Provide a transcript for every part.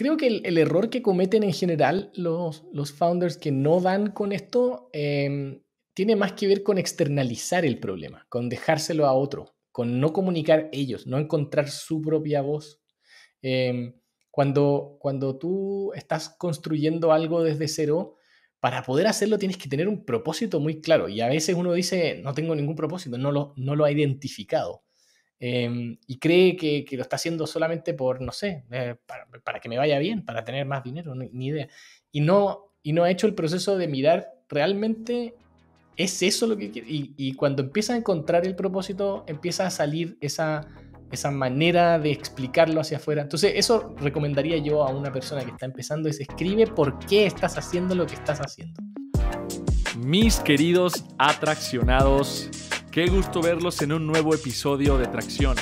Creo que el, error que cometen en general los, founders que no dan con esto em, tiene más que ver con externalizar el problema, con dejárselo a otro, con no comunicar ellos, no encontrar su propia voz. Em, cuando, cuando tú estás construyendo algo desde cero, para poder hacerlo tienes que tener un propósito muy claro. Y a veces uno dice, no tengo ningún propósito, no lo, no lo ha identificado. Em, y cree que, que, lo está haciendo solamente por, no sé, eh, para, para, que me vaya bien, para tener más dinero, ni, idea. Y no, y no ha hecho el proceso de mirar realmente es eso lo que quiere. Y, y cuando empieza a encontrar el propósito, empieza a salir esa esa manera de explicarlo hacia afuera. Entonces, eso recomendaría yo a una persona que está empezando, es escribe por qué estás haciendo lo que estás haciendo. Mis queridos atraccionados, Qué gusto verlos en un nuevo episodio de Tracción.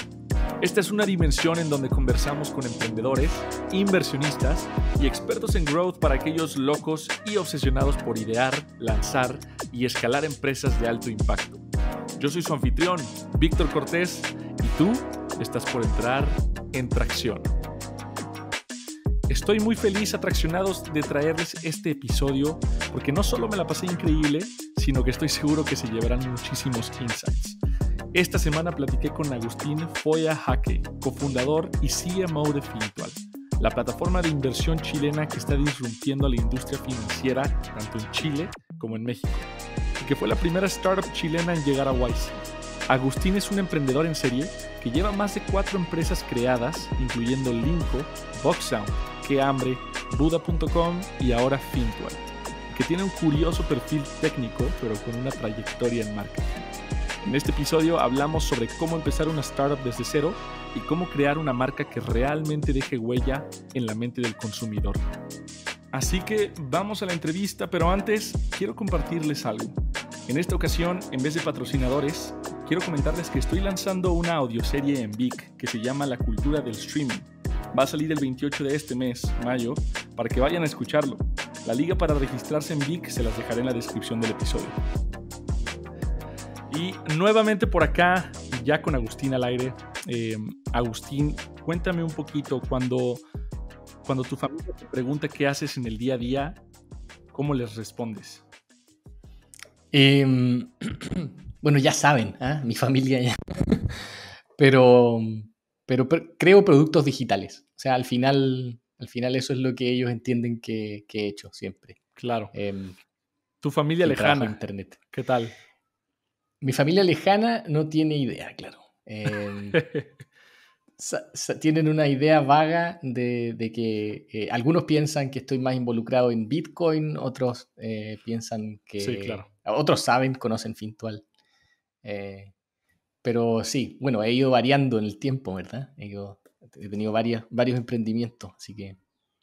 Esta es una dimensión en donde conversamos con emprendedores, inversionistas y expertos en growth para aquellos locos y obsesionados por idear, lanzar y escalar empresas de alto impacto. Yo soy su anfitrión, Víctor Cortés, y tú estás por entrar en Tracción. Estoy muy feliz, atraccionados de traerles este episodio, porque no solo me la pasé increíble, sino que estoy seguro que se llevarán muchísimos insights. Esta semana platiqué con Agustín Foya Jaque, cofundador y CMO de Fintual, la plataforma de inversión chilena que está disrumpiendo la industria financiera tanto en Chile como en México, y que fue la primera startup chilena en llegar a Wise. Agustín es un emprendedor en serie que lleva más de cuatro empresas creadas, incluyendo Linko, Boxsound, Que Hambre, Buda.com y ahora Fintual que tiene un curioso perfil técnico, pero con una trayectoria en marketing. En este episodio hablamos sobre cómo empezar una startup desde cero y cómo crear una marca que realmente deje huella en la mente del consumidor. Así que vamos a la entrevista, pero antes quiero compartirles algo. En esta ocasión, en vez de patrocinadores, quiero comentarles que estoy lanzando una audioserie en Vic que se llama La cultura del streaming. Va a salir el 28 de este mes, mayo, para que vayan a escucharlo. La liga para registrarse en VIC se las dejaré en la descripción del episodio. Y nuevamente por acá, ya con Agustín al aire. Eh, Agustín, cuéntame un poquito cuando, cuando tu familia te pregunta qué haces en el día a día, ¿cómo les respondes? Em, bueno, ya saben, ¿ah? mi familia ya. pero, pero creo productos digitales. O sea, al final al final eso es lo que ellos entienden que, he hecho siempre. Claro. Em, tu familia lejana. ¿Qué tal? Mi familia lejana no tiene idea, claro. Em, tienen una idea vaga de, que eh, algunos piensan que estoy más involucrado en Bitcoin, otros eh, piensan que... Sí, claro. Otros saben, conocen Fintual. Eh, pero sí, bueno, he ido variando en el tiempo, ¿verdad? He ido he tenido varios emprendimientos, así que...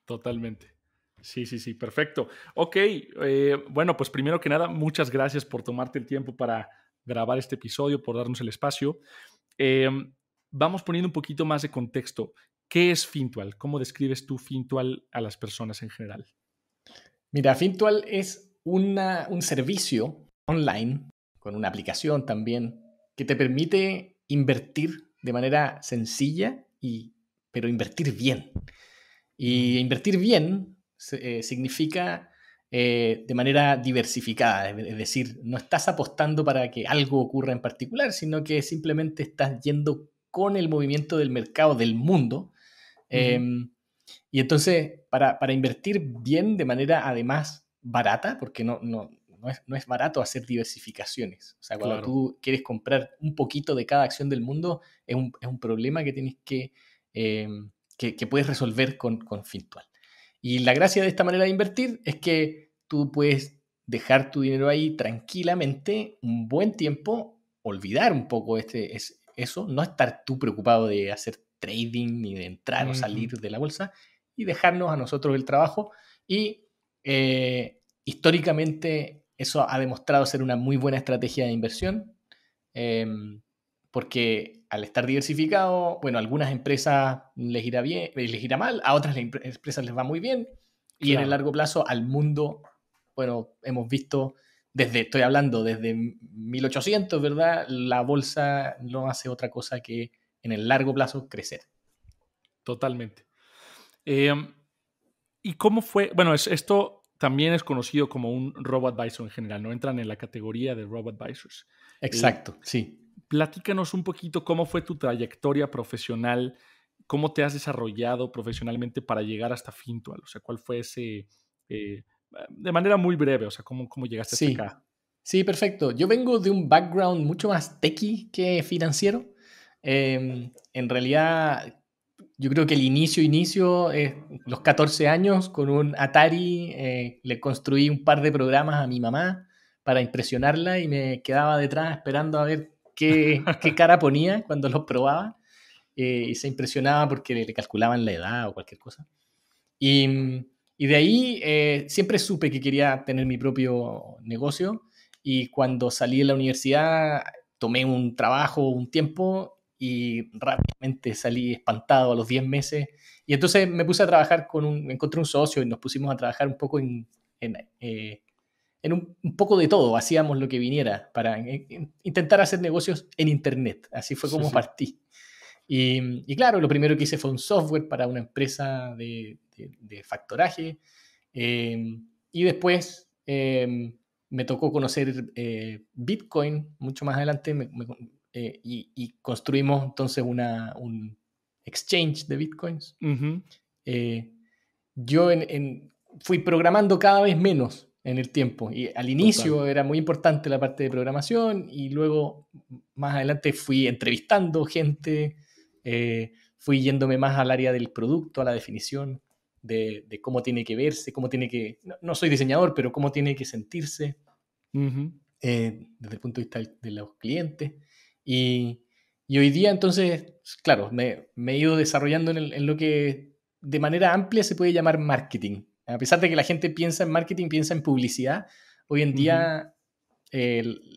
Totalmente. Sí, sí, sí, perfecto. Ok, eh, bueno, pues primero que nada, muchas gracias por tomarte el tiempo para grabar este episodio, por darnos el espacio. Eh, vamos poniendo un poquito más de contexto. ¿Qué es Fintual? ¿Cómo describes tú Fintual a las personas en general? Mira, Fintual es un servicio online, con una aplicación también, que te permite invertir de manera sencilla y pero invertir bien. Y mm. invertir bien eh, significa eh, de manera diversificada, es decir, no estás apostando para que algo ocurra en particular, sino que simplemente estás yendo con el movimiento del mercado del mundo. Em, y entonces, para, invertir bien de manera además barata, porque no, no, es, barato hacer diversificaciones. O sea, cuando tú quieres comprar un poquito de cada acción del mundo, es un, es un problema que tienes que Em, que, puedes resolver con, con Fintual. Y la gracia de esta manera de invertir es que tú puedes dejar tu dinero ahí tranquilamente un buen tiempo, olvidar un poco este, es, eso, no estar tú preocupado de hacer trading ni de entrar o salir de la bolsa y dejarnos a nosotros el trabajo. Y eh, históricamente eso ha demostrado ser una muy buena estrategia de inversión em, porque al estar diversificado, bueno, algunas empresas les irá bien, eh, les irá mal, a otras empresas les va muy bien, y en el largo plazo al mundo, bueno, hemos visto desde, estoy hablando desde 1800, ¿verdad? La bolsa no hace otra cosa que en el largo plazo crecer. Totalmente. Em, ¿Y cómo fue? Bueno, esto también es conocido como un robo advisor en general, no entran en la categoría de robo advisors. Exacto, sí platícanos un poquito cómo fue tu trayectoria profesional, cómo te has desarrollado profesionalmente para llegar hasta Fintual, o sea, cuál fue ese, eh, de manera muy breve, o sea, cómo, cómo llegaste hasta acá. Sí, perfecto. Yo vengo de un background mucho más techie que financiero. Em, en realidad, yo creo que el inicio, inicio, eh, los 14 años, con un Atari, eh, le construí un par de programas a mi mamá para impresionarla y me quedaba detrás esperando a ver qué, cara ponía cuando lo probaba eh, y se impresionaba porque le calculaban la edad o cualquier cosa. Y, mm, de ahí eh, siempre supe que quería tener mi propio negocio y cuando salí de la universidad tomé un trabajo un tiempo y rápidamente salí espantado a los 10 meses y entonces me puse a trabajar con un, encontré un socio y nos pusimos a trabajar un poco en, eh, en un, poco de todo, hacíamos lo que viniera para intentar hacer negocios en Internet. Así fue como partí. Y, claro, lo primero que hice fue un software para una empresa de, factoraje. Em, y después em, me tocó conocer eh, Bitcoin mucho más adelante eh, y, construimos entonces una, un exchange de Bitcoins. Eh, yo fui programando cada vez menos en el tiempo. Y al inicio era muy importante la parte de programación y luego más adelante fui entrevistando gente, eh, fui yéndome más al área del producto, a la definición de, cómo tiene que verse, cómo tiene que, no, soy diseñador, pero cómo tiene que sentirse eh, desde el punto de vista de los clientes. Y, hoy día entonces, claro, me, he ido desarrollando en lo que de manera amplia se puede llamar marketing a pesar de que la gente piensa en marketing, piensa en publicidad, hoy en día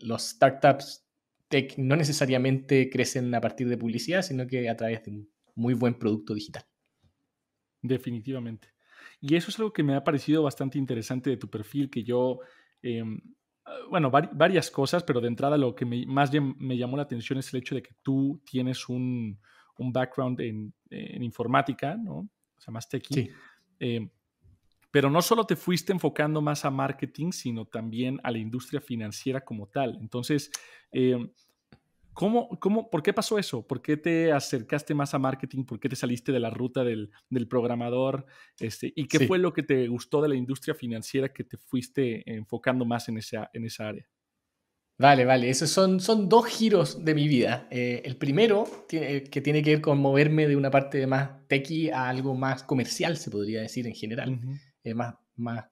los startups tech no necesariamente crecen a partir de publicidad, sino que a través de un muy buen producto digital. Definitivamente. Y eso es algo que me ha parecido bastante interesante de tu perfil, que yo, em, bueno, varias cosas, pero de entrada lo que más me llamó la atención es el hecho de que tú tienes un, background en, informática, ¿no? O sea, más techy. Sí. Em, pero no solo te fuiste enfocando más a marketing, sino también a la industria financiera como tal. Entonces, eh, ¿cómo, por qué pasó eso? ¿Por qué te acercaste más a marketing? ¿Por qué te saliste de la ruta del, programador? Este, ¿Y qué fue lo que te gustó de la industria financiera que te fuiste enfocando más en esa, en esa área? Vale, vale, esos son, son dos giros de mi vida. Eh, el primero, tiene, eh, que tiene que ver con moverme de una parte más techie a algo más comercial, se podría decir en general. Eh, más... más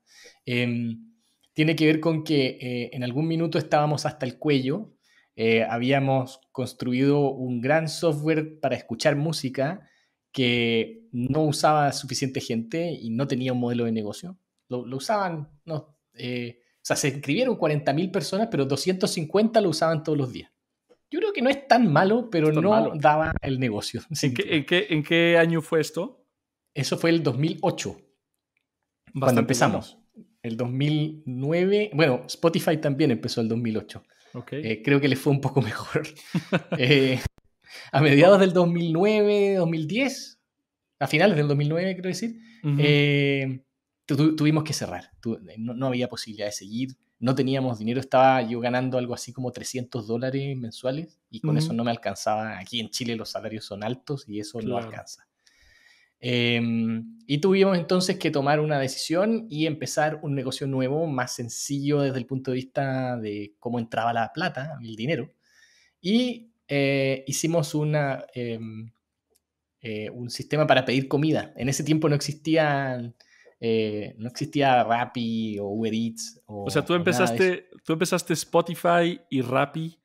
em, tiene que ver con que eh, en algún minuto estábamos hasta el cuello, eh, habíamos construido un gran software para escuchar música que no usaba suficiente gente y no tenía un modelo de negocio. Lo, usaban, no, o sea, se inscribieron 40.000 personas, pero 250 lo usaban todos los días. Yo creo que no es tan malo, pero no daba el negocio. ¿En qué, en, qué, año fue esto? Eso fue el 2008 cuando empezamos. El 2009, bueno, Spotify también empezó el 2008. Eh, creo que le fue un poco mejor. Eh, a mediados del 2009, 2010, a finales del 2009, quiero decir, eh, tuvimos que cerrar. no, había posibilidad de seguir, no teníamos dinero, estaba yo ganando algo así como 300 dólares mensuales y con eso no me alcanzaba. Aquí en Chile los salarios son altos y eso no alcanza. Em, y tuvimos entonces que tomar una decisión y empezar un negocio nuevo, más sencillo desde el punto de vista de cómo entraba la plata, el dinero. Y eh, hicimos una, em, eh, un sistema para pedir comida. En ese tiempo no existían... Eh, no existía Rappi o Uber Eats. O, sea, tú empezaste, tú empezaste Spotify y Rappi.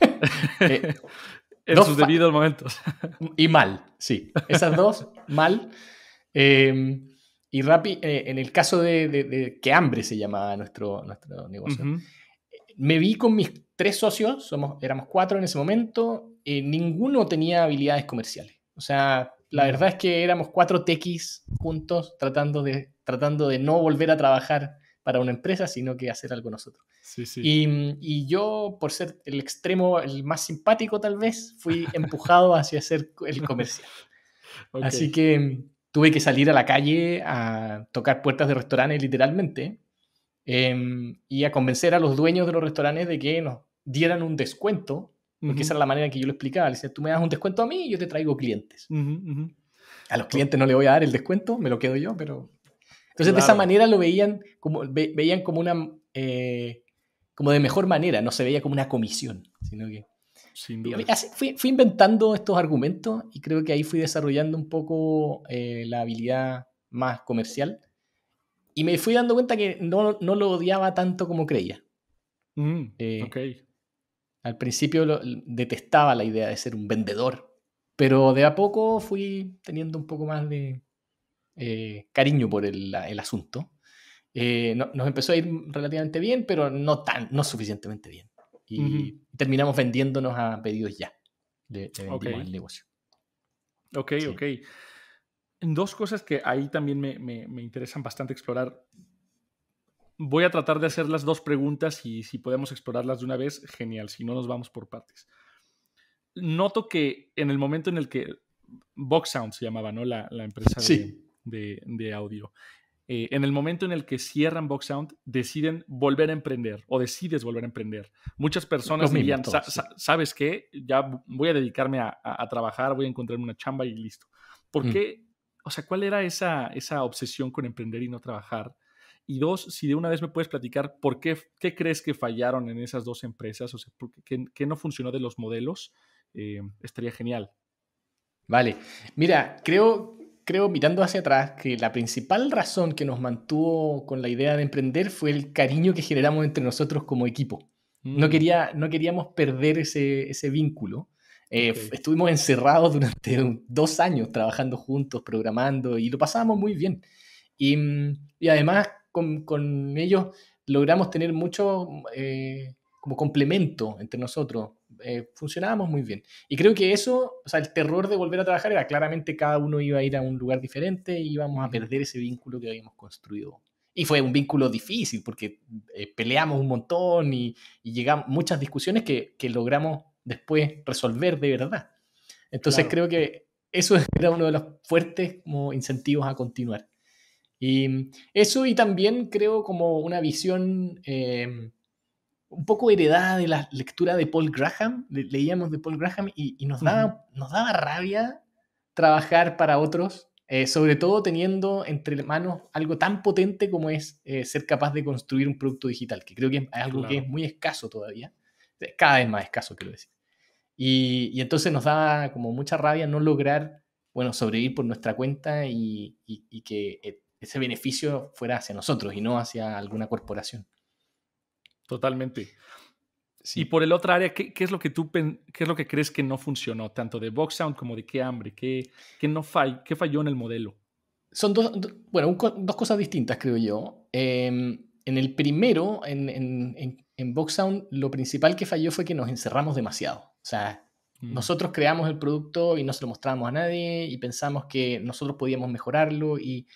En sus debidos momentos. Y mal, sí. Esas dos, mal. Em, y rápido eh, en el caso de, que hambre se llamaba nuestro, negocio, me vi con mis tres socios, somos, éramos cuatro en ese momento, eh, ninguno tenía habilidades comerciales. O sea, la mm. verdad es que éramos cuatro tequis juntos tratando de, tratando de no volver a trabajar para una empresa, sino que hacer algo nosotros. Y, y, yo, por ser el extremo, el más simpático tal vez, fui empujado hacia hacer el comercial. Así que mm, tuve que salir a la calle a tocar puertas de restaurantes literalmente em, y a convencer a los dueños de los restaurantes de que nos dieran un descuento, porque esa era la manera en que yo lo explicaba. Le decía, tú me das un descuento a mí y yo te traigo clientes. A los clientes no le voy a dar el descuento, me lo quedo yo, pero entonces de esa manera lo veían como, veían como una, eh, como de mejor manera, no se veía como una comisión, sino que... fui, inventando estos argumentos y creo que ahí fui desarrollando un poco eh, la habilidad más comercial y me fui dando cuenta que no, lo odiaba tanto como creía. Mm, eh, al principio detestaba la idea de ser un vendedor, pero de a poco fui teniendo un poco más de, eh, cariño por el, asunto. Eh, nos empezó a ir relativamente bien, pero no tan, no suficientemente bien. Y terminamos vendiéndonos a pedidos ya. de le el negocio. Ok, ok. Dos cosas que ahí también me, me, interesan bastante explorar. Voy a tratar de hacer las dos preguntas y si podemos explorarlas de una vez, genial. Si no, nos vamos por partes. Noto que en el momento en el que Box Sound se llamaba, ¿no? La, empresa de, de, audio. Eh, en el momento en el que cierran Box Sound, deciden volver a emprender o decides volver a emprender. Muchas personas dirían, ¿sabes qué? Ya voy a dedicarme a, trabajar, voy a encontrarme una chamba y listo. ¿Por mm. qué? O sea, ¿cuál era esa, esa obsesión con emprender y no trabajar? Y dos, si de una vez me puedes platicar por qué, qué crees que fallaron en esas dos empresas, o sea, qué, no funcionó de los modelos, eh, estaría genial. Vale, mira, creo creo, mirando hacia atrás, que la principal razón que nos mantuvo con la idea de emprender fue el cariño que generamos entre nosotros como equipo. No, mm. quería, no queríamos perder ese, vínculo. Eh, estuvimos encerrados durante dos años trabajando juntos, programando, y lo pasábamos muy bien. Y, mm, además con, con, ellos logramos tener mucho eh, como complemento entre nosotros. Eh, funcionábamos muy bien. Y creo que eso, o sea, el terror de volver a trabajar era claramente cada uno iba a ir a un lugar diferente y íbamos a perder ese vínculo que habíamos construido. Y fue un vínculo difícil porque eh, peleamos un montón y, y, llegamos muchas discusiones que, que, logramos después resolver de verdad. Entonces creo que eso era uno de los fuertes como incentivos a continuar. Y mm, eso y también creo como una visión... Eh, un poco heredada de la lectura de Paul Graham, leíamos de Paul Graham y, nos, daba, nos daba rabia trabajar para otros, eh, sobre todo teniendo entre manos algo tan potente como es eh, ser capaz de construir un producto digital, que creo que es algo que es muy escaso todavía, eh, cada vez más escaso, quiero decir. Y, entonces nos daba como mucha rabia no lograr, bueno, sobrevivir por nuestra cuenta y que ese beneficio fuera hacia nosotros y no hacia alguna corporación. Totalmente. Y por el otro área, ¿qué, es lo que tú qué es lo que crees que no funcionó, tanto de Box Sound como de qué hambre, qué, no fall qué falló en el modelo? Son dos, bueno, dos cosas distintas, creo yo. Em, en el primero, en, en, Box Sound, lo principal que falló fue que nos encerramos demasiado. O sea, mm. nosotros creamos el producto y no se lo mostramos a nadie y pensamos que nosotros podíamos mejorarlo y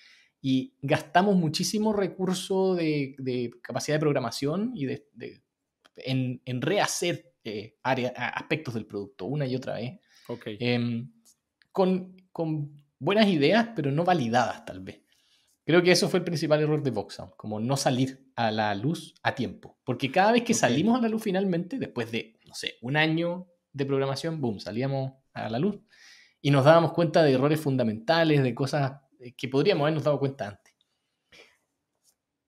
y gastamos muchísimo recurso de, capacidad de programación y de, en, rehacer eh, aspectos del producto una y otra vez. Em, con, buenas ideas, pero no validadas tal vez. Creo que eso fue el principal error de Voxound, como no salir a la luz a tiempo. Porque cada vez que salimos a la luz finalmente, después de, no sé, un año de programación, boom, salíamos a la luz y nos dábamos cuenta de errores fundamentales, de cosas eh, que podríamos habernos dado cuenta antes.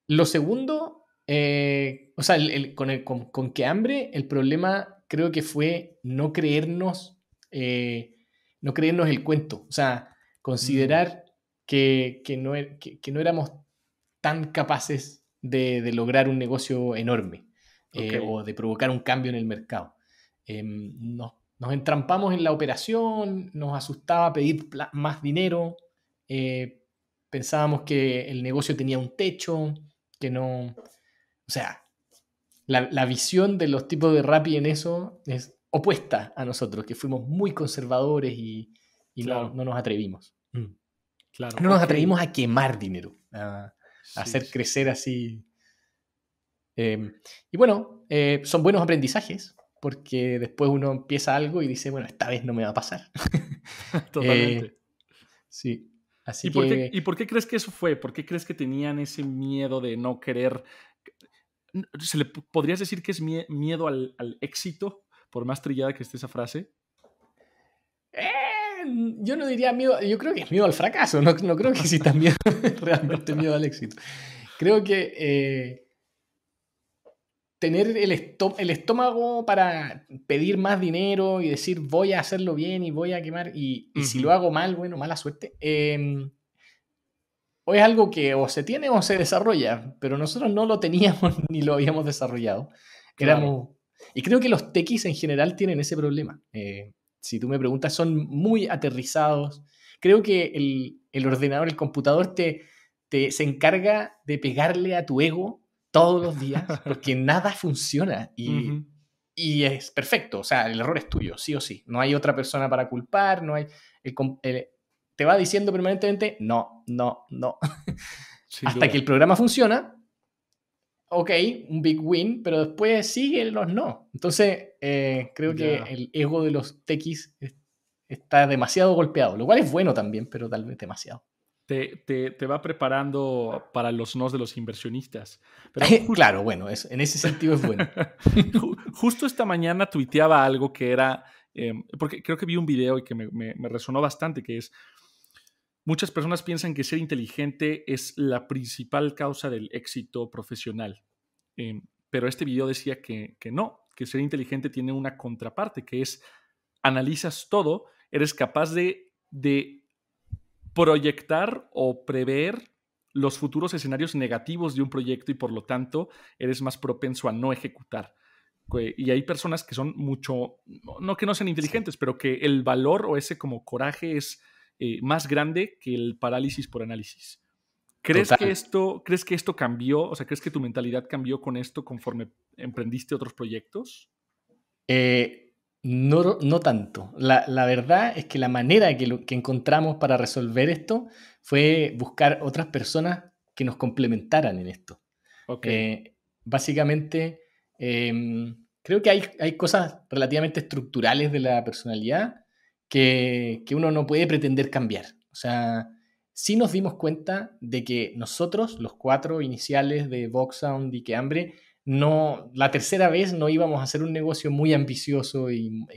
Lo segundo, eh, o sea, con, que hambre, el problema creo que fue no creernos, eh, no creernos el cuento, o sea, considerar mm. que, no, er, no, éramos tan capaces de, lograr un negocio enorme o de provocar un cambio en el mercado. Em, nos, nos entrampamos en la operación, nos asustaba pedir más dinero, eh, pensábamos que el negocio tenía un techo, que no... O sea, la, visión de los tipos de Rappi en eso es opuesta a nosotros, que fuimos muy conservadores y, no, nos atrevimos. Mm, claro, no nos atrevimos a quemar dinero, a, hacer crecer así. Em, y bueno, eh, son buenos aprendizajes, porque después uno empieza algo y dice, bueno, esta vez no me va a pasar. Eh, Totalmente. sí. ¿Y, por qué, ¿Y por qué crees que eso fue? ¿Por qué crees que tenían ese miedo de no querer... ¿Se le, ¿Podrías decir que es miedo al, éxito? Por más trillada que esté esa frase. Eh, yo no diría miedo, yo creo que es miedo al fracaso, no, creo que sí también realmente miedo al éxito. Creo que eh, tener el, estómago para pedir más dinero y decir voy a hacerlo bien y voy a quemar y, si lo hago mal, bueno, mala suerte. Em, o es algo que o se tiene o se desarrolla, pero nosotros no lo teníamos ni lo habíamos desarrollado. y creo que los tequis en general tienen ese problema. Eh, si tú me preguntas, son muy aterrizados. Creo que el, ordenador, el computador te, se encarga de pegarle a tu ego todos los días porque nada funciona y, es perfecto. O sea, el error es tuyo, sí o sí. No hay otra persona para culpar, no hay... te va diciendo permanentemente, no, no, no. Hasta que el programa funciona, ok, un big win, pero después siguen los no. Entonces, eh, creo que el ego de los techis está demasiado golpeado, lo cual es bueno también, pero tal vez demasiado te, va preparando para los nos de los inversionistas. Pero claro, bueno, es, en ese sentido es bueno. justo esta mañana tuiteaba algo que era, eh, porque creo que vi un video y que me, resonó bastante, que es, muchas personas piensan que ser inteligente es la principal causa del éxito profesional, eh, pero este video decía que, no, que ser inteligente tiene una contraparte, que es, analizas todo, eres capaz de proyectar o prever los futuros escenarios negativos de un proyecto y por lo tanto eres más propenso a no ejecutar. Y hay personas que son mucho, no que no sean inteligentes, pero que el valor o ese como coraje es eh, más grande que el parálisis por análisis. ¿Crees que, esto, ¿Crees que esto cambió? O sea, ¿crees que tu mentalidad cambió con esto conforme emprendiste otros proyectos? Eh, no, tanto. La, verdad es que la manera que, encontramos para resolver esto fue buscar otras personas que nos complementaran en esto. Eh, básicamente, em, creo que hay, cosas relativamente estructurales de la personalidad que, que, uno no puede pretender cambiar. O sea, sí nos dimos cuenta de que nosotros, los cuatro iniciales de Vox Sound y Que Hambre, no, la tercera vez no íbamos a hacer un negocio muy ambicioso y,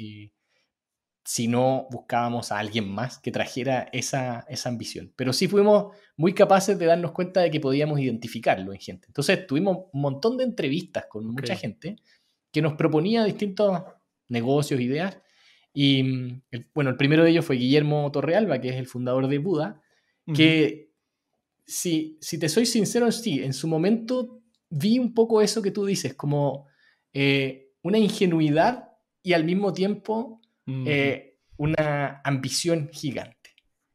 si no buscábamos a alguien más que trajera esa, ambición. Pero sí fuimos muy capaces de darnos cuenta de que podíamos identificarlo en gente. Entonces tuvimos un montón de entrevistas con mucha gente que nos proponía distintos negocios, ideas. Y mm, bueno, el primero de ellos fue Guillermo Torrealba, que es el fundador de Buda, que si, si te soy sincero, sí, en su momento vi un poco eso que tú dices, como eh, una ingenuidad y al mismo tiempo eh, una ambición gigante.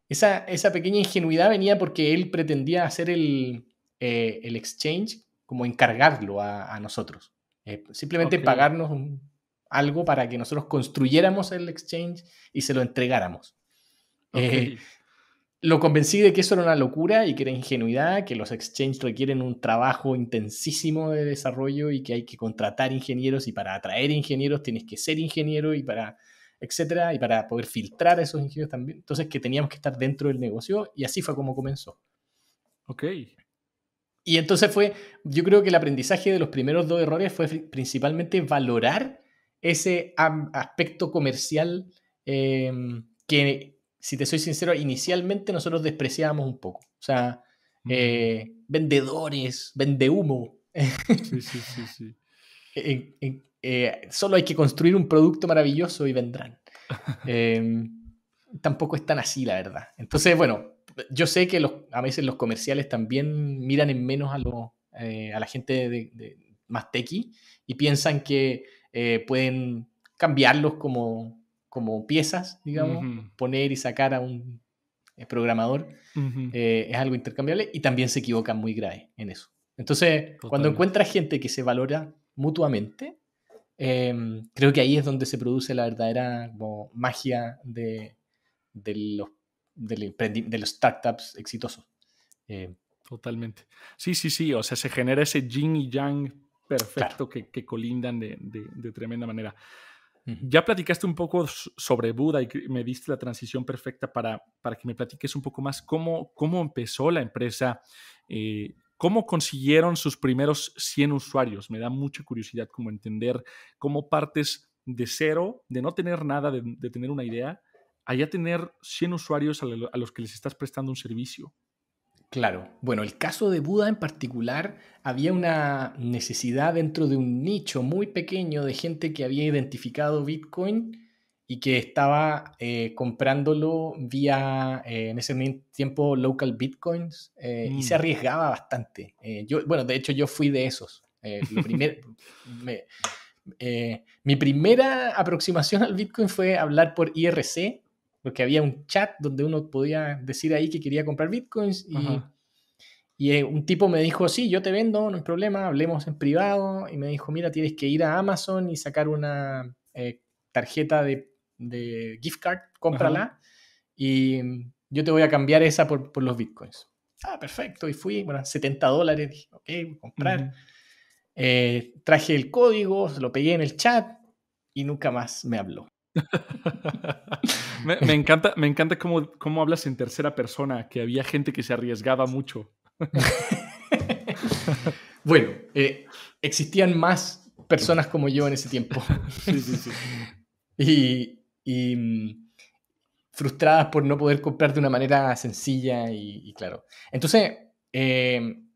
Esa, pequeña ingenuidad venía porque él pretendía hacer el, eh, exchange, como encargarlo a, nosotros. simplemente pagarnos algo para que nosotros construyéramos el exchange y se lo entregáramos lo convencí de que eso era una locura y que era ingenuidad, que los exchanges requieren un trabajo intensísimo de desarrollo y que hay que contratar ingenieros y para atraer ingenieros tienes que ser ingeniero y para, etcétera, y para poder filtrar a esos ingenieros también. Entonces que teníamos que estar dentro del negocio y así fue como comenzó. Ok. Y entonces fue, yo creo que el aprendizaje de los primeros dos errores fue principalmente valorar ese aspecto comercial em, que si te soy sincero, inicialmente nosotros despreciábamos un poco. O sea, eh, vendedores, humo. Sí, sí, sí, sí. Eh, solo hay que construir un producto maravilloso y vendrán. Em, tampoco es tan así, la verdad. Entonces, bueno, yo sé que a veces los comerciales también miran en menos a, eh, la gente de, más tequi y piensan que pueden cambiarlos como como piezas, digamos, poner y sacar a un eh, programador, eh, es algo intercambiable y también se equivocan muy grave en eso. Entonces, cuando encuentras gente que se valora mutuamente, em, creo que ahí es donde se produce la verdadera como, magia de, de, los, de los startups exitosos. Em. Totalmente. Sí, sí, sí. O sea, se genera ese yin y yang perfecto que, que, colindan de, de, de tremenda manera. Ya platicaste un poco sobre Buda y me diste la transición perfecta para, que me platiques un poco más cómo, empezó la empresa, eh, cómo consiguieron sus primeros 100 usuarios. Me da mucha curiosidad como entender cómo partes de cero, de no tener nada, de, tener una idea, allá tener 100 usuarios a los que les estás prestando un servicio. Claro. Bueno, el caso de Buda en particular, había una necesidad dentro de un nicho muy pequeño de gente que había identificado Bitcoin y que estaba eh, comprándolo vía, eh, en ese tiempo, local bitcoins eh, y se mm. arriesgaba bastante. bueno, de hecho yo fui de esos. mi primera aproximación al bitcoin fue hablar por IRC porque había un chat donde uno podía decir ahí que quería comprar bitcoins y, eh, un tipo me dijo, sí, yo te vendo, no hay problema, hablemos en privado y me dijo, mira, tienes que ir a Amazon y sacar una eh, tarjeta de, gift card, cómprala y yo te voy a cambiar esa por, los bitcoins. Ah, perfecto, y fui, bueno, 70 dólares, dije, ok, comprar. Eh, traje el código, lo pegué en el chat y nunca más me habló me, encanta, me encanta cómo, cómo hablas en tercera persona, que había gente que se arriesgaba mucho. bueno, eh, existían más personas como yo en ese tiempo. Y, mm, frustradas por no poder comprar de una manera sencilla y, claro. Entonces, em,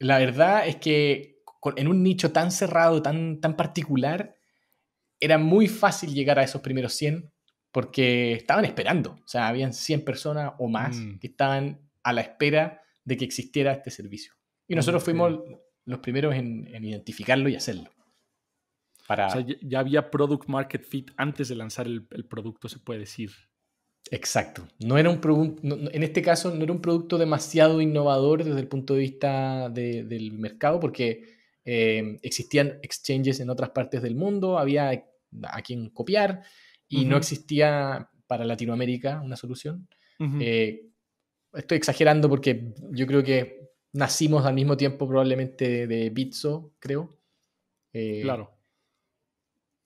la verdad es que en un nicho tan cerrado, tan, tan particular, era muy fácil llegar a esos primeros 100 porque estaban esperando, o sea, habían 100 personas o más mm. que estaban a la espera de que existiera este servicio. Y nosotros fuimos los primeros en, identificarlo y hacerlo. Para... O sea, ya había product market fit antes de lanzar el, producto, se puede decir. Exacto. No era un en este caso no era un producto demasiado innovador desde el punto de vista del mercado porque eh, existían exchanges en otras partes del mundo, había a quien copiar y no existía para Latinoamérica una solución. Eh, estoy exagerando porque yo creo que nacimos al mismo tiempo probablemente de Bitso, creo. Eh, claro.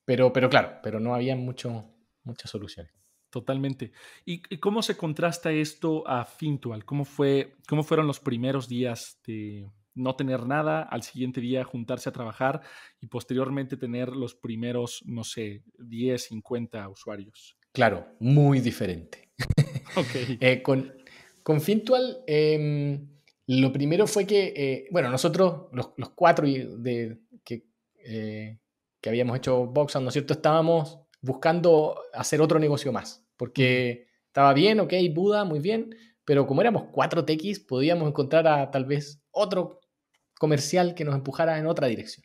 Pero, pero claro, pero no había mucho, muchas soluciones. Totalmente. ¿Y, cómo se contrasta esto a Fintual? ¿Cómo, fue, ¿Cómo fueron los primeros días de, no tener nada, al siguiente día juntarse a trabajar y posteriormente tener los primeros, no sé, 10, 50 usuarios. Claro, muy diferente. Eh, con, con Fintual, em, lo primero fue que, eh, bueno, nosotros, los, los cuatro de, que, eh, que, habíamos hecho Boxan, ¿no es cierto? Estábamos buscando hacer otro negocio más, porque estaba bien, ok, Buda, muy bien, pero como éramos cuatro tequis, podíamos encontrar a tal vez otro comercial que nos empujara en otra dirección.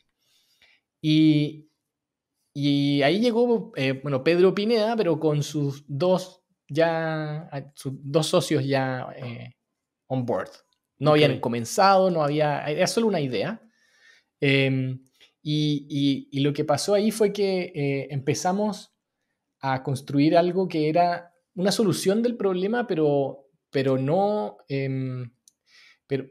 Y, ahí llegó, eh, bueno, Pedro Pineda, pero con sus dos, ya, sus dos socios ya eh, on board. No habían comenzado, no había, era solo una idea. Em, y, lo que pasó ahí fue que eh, empezamos a construir algo que era una solución del problema, pero, pero no, em,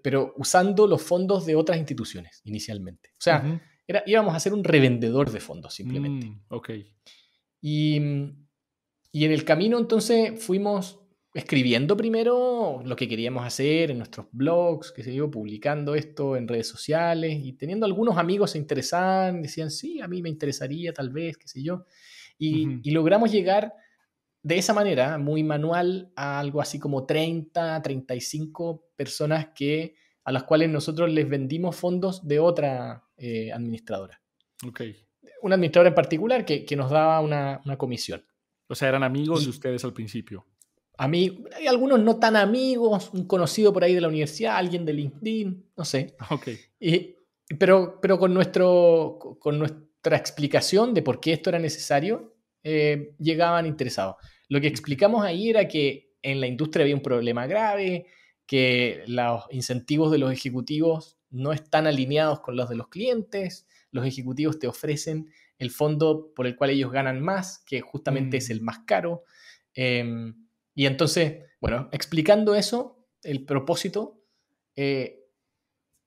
pero, usando los fondos de otras instituciones inicialmente. O sea, era, íbamos a ser un revendedor de fondos simplemente. Mm, ok. Y, y en el camino entonces fuimos escribiendo primero lo que queríamos hacer en nuestros blogs, que sé yo, publicando esto en redes sociales y teniendo algunos amigos se decían, sí, a mí me interesaría tal vez, qué sé yo. Y, y logramos llegar de esa manera, muy manual, a algo así como 30, 35 personas que, a las cuales nosotros les vendimos fondos de otra eh, administradora. Ok. Una administradora en particular que, nos daba una, comisión. O sea, eran amigos de ustedes al principio. A mí, hay algunos no tan amigos, un conocido por ahí de la universidad, alguien de LinkedIn, no sé. Ah, ok. pero pero con, nuestro, con nuestra explicación de por qué esto era necesario, eh, llegaban interesados. Lo que explicamos ahí era que en la industria había un problema grave, que los incentivos de los ejecutivos no están alineados con los de los clientes, los ejecutivos te ofrecen el fondo por el cual ellos ganan más, que justamente es mm. el más caro. Em, y entonces, bueno, explicando eso, el propósito, eh,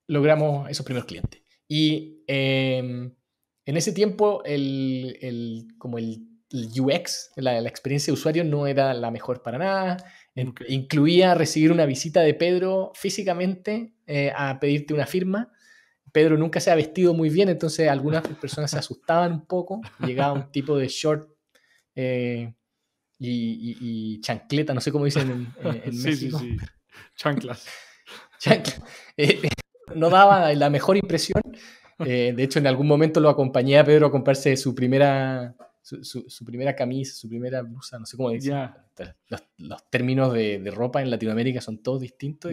logramos esos primeros clientes. Y em, en ese tiempo, el, el, como el UX, la, experiencia de usuario no era la mejor para nada. Incluía recibir una visita de Pedro físicamente eh, a pedirte una firma. Pedro nunca se ha vestido muy bien, entonces algunas personas se asustaban un poco. Llegaba un tipo de short eh, y, chancleta, no sé cómo dicen en, Sí, sí, Chanclas. Eh, no daba la mejor impresión. de hecho, en algún momento lo acompañé a Pedro a comprarse su primera su, primera camisa, su primera blusa, no sé cómo decir. Los, términos de, ropa en Latinoamérica son todos distintos.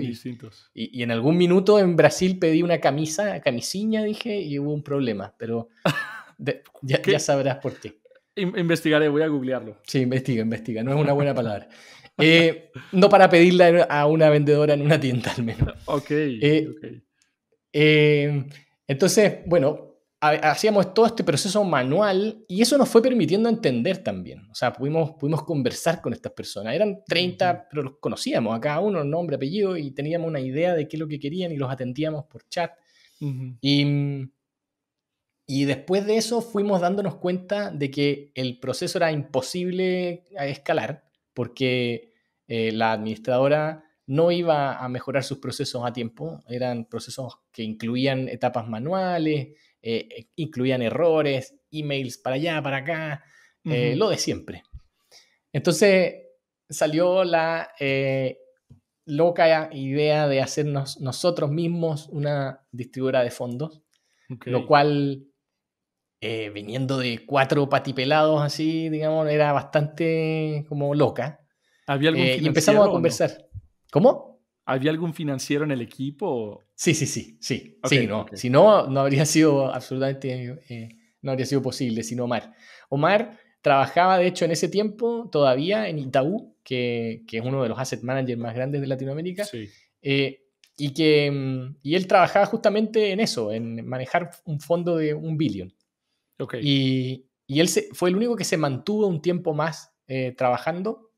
Y, en algún minuto en Brasil pedí una camisa, camisinha, dije, y hubo un problema, pero ya, sabrás por qué. investigaré, voy a googlearlo. Sí, investiga, investiga, no es una buena palabra. Eh, no para pedirla a una vendedora en una tienda, al menos. Ok. Eh, eh, entonces, bueno, hacíamos todo este proceso manual y eso nos fue permitiendo entender también. O sea, pudimos, pudimos conversar con estas personas. Eran 30, pero los conocíamos a cada uno, nombre, apellido, y teníamos una idea de qué es lo que querían y los atendíamos por chat. y, después de eso fuimos dándonos cuenta de que el proceso era imposible escalar porque eh, la administradora no iba a mejorar sus procesos a tiempo. Eran procesos que incluían etapas manuales, eh, eh, incluían errores, emails para allá, para acá, eh, lo de siempre. Entonces salió la loca idea de hacernos nosotros mismos una distribuidora de fondos, lo cual, viniendo de cuatro patipelados así, digamos, era bastante como loca. y empezamos a conversar. ¿Cómo? ¿Había algún financiero en el equipo? Sí, sí, sí, sí. sí no. Si no, no habría sido absolutamente, eh, no habría sido posible, sino Omar. Omar trabajaba, de hecho, en ese tiempo todavía en Itaú, que, que es uno de los asset managers más grandes de Latinoamérica. Sí. Eh, y, que, mm, y él trabajaba justamente en eso, en manejar un fondo de un billón. Okay. Y, y, él se, fue el único que se mantuvo un tiempo más eh, trabajando.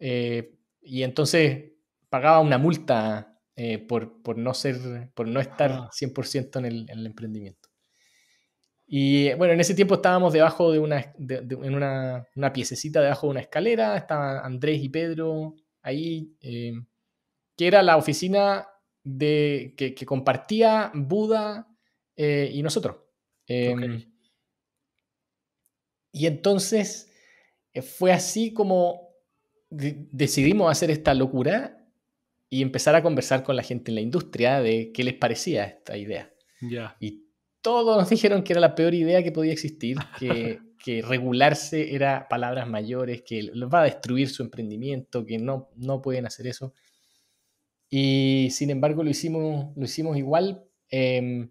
y entonces pagaba una multa eh, por, no ser, por no estar 100% en el, emprendimiento. Y bueno, en ese tiempo estábamos debajo de una, en una, una, piececita debajo de una escalera, estaban Andrés y Pedro ahí, eh, que era la oficina de, que, compartía Buda eh, y nosotros. Em, y entonces fue así como decidimos hacer esta locura y empezar a conversar con la gente en la industria de qué les parecía esta idea. Y todos nos dijeron que era la peor idea que podía existir, que, regularse era palabras mayores, que los va a destruir su emprendimiento, que no, no pueden hacer eso. Y sin embargo lo hicimos, lo hicimos igual. Em,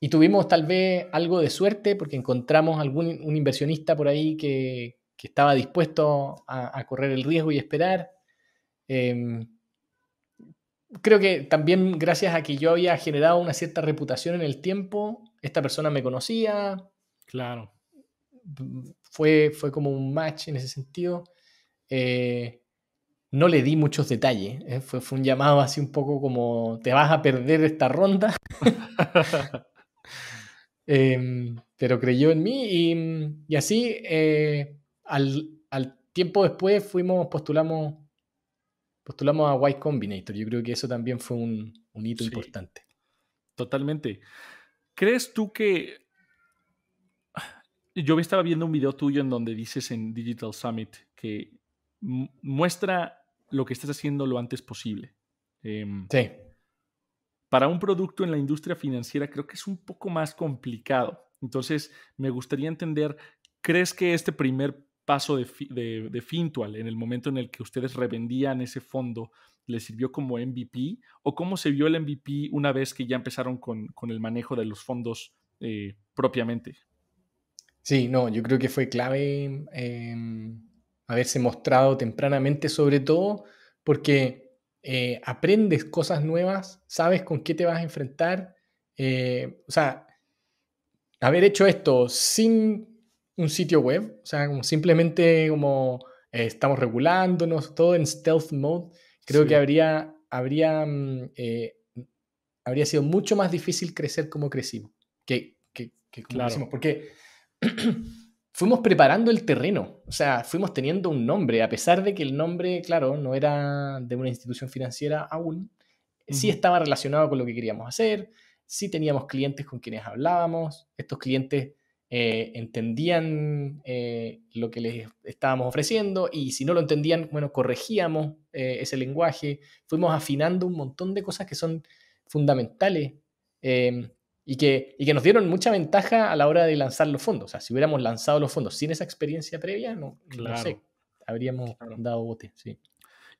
y tuvimos tal vez algo de suerte porque encontramos algún un inversionista por ahí que, estaba dispuesto a, correr el riesgo y esperar. Em, creo que también gracias a que yo había generado una cierta reputación en el tiempo, esta persona me conocía. Claro. Fue, fue como un match en ese sentido. Eh, no le di muchos detalles. Eh, fue, fue, un llamado así un poco como, te vas a perder esta ronda. Em, pero creyó en mí y, y así, eh, al, al tiempo después fuimos, postulamos postulamos a White Combinator. Yo creo que eso también fue un, hito importante. Totalmente. ¿Crees tú que... Yo estaba viendo un video tuyo en donde dices en Digital Summit que muestra lo que estás haciendo lo antes posible. Em, sí. Para un producto en la industria financiera creo que es un poco más complicado. Entonces, me gustaría entender, ¿crees que este primer paso de, Fintual en el momento en el que ustedes revendían ese fondo le sirvió como MVP o cómo se vio el MVP una vez que ya empezaron con, el manejo de los fondos eh, propiamente? Sí, no, yo creo que fue clave em, haberse mostrado tempranamente, sobre todo porque eh, aprendes cosas nuevas, sabes con qué te vas a enfrentar. Eh, o sea, haber hecho esto sin un sitio web, o sea, como simplemente como eh, estamos regulándonos, todo en stealth mode, creo que habría, habría, mm, eh, habría sido mucho más difícil crecer como crecimos, que, que, crecimos, porque fuimos preparando el terreno, o sea, fuimos teniendo un nombre, a pesar de que el nombre, claro, no era de una institución financiera aún, sí estaba relacionado con lo que queríamos hacer, sí teníamos clientes con quienes hablábamos, estos clientes eh, entendían eh, lo que les estábamos ofreciendo y si no lo entendían, bueno, corregíamos eh, ese lenguaje, fuimos afinando un montón de cosas que son fundamentales y, que, que nos dieron mucha ventaja a la hora de lanzar los fondos. O sea, si hubiéramos lanzado los fondos sin esa experiencia previa, no, sé, habríamos dado bote,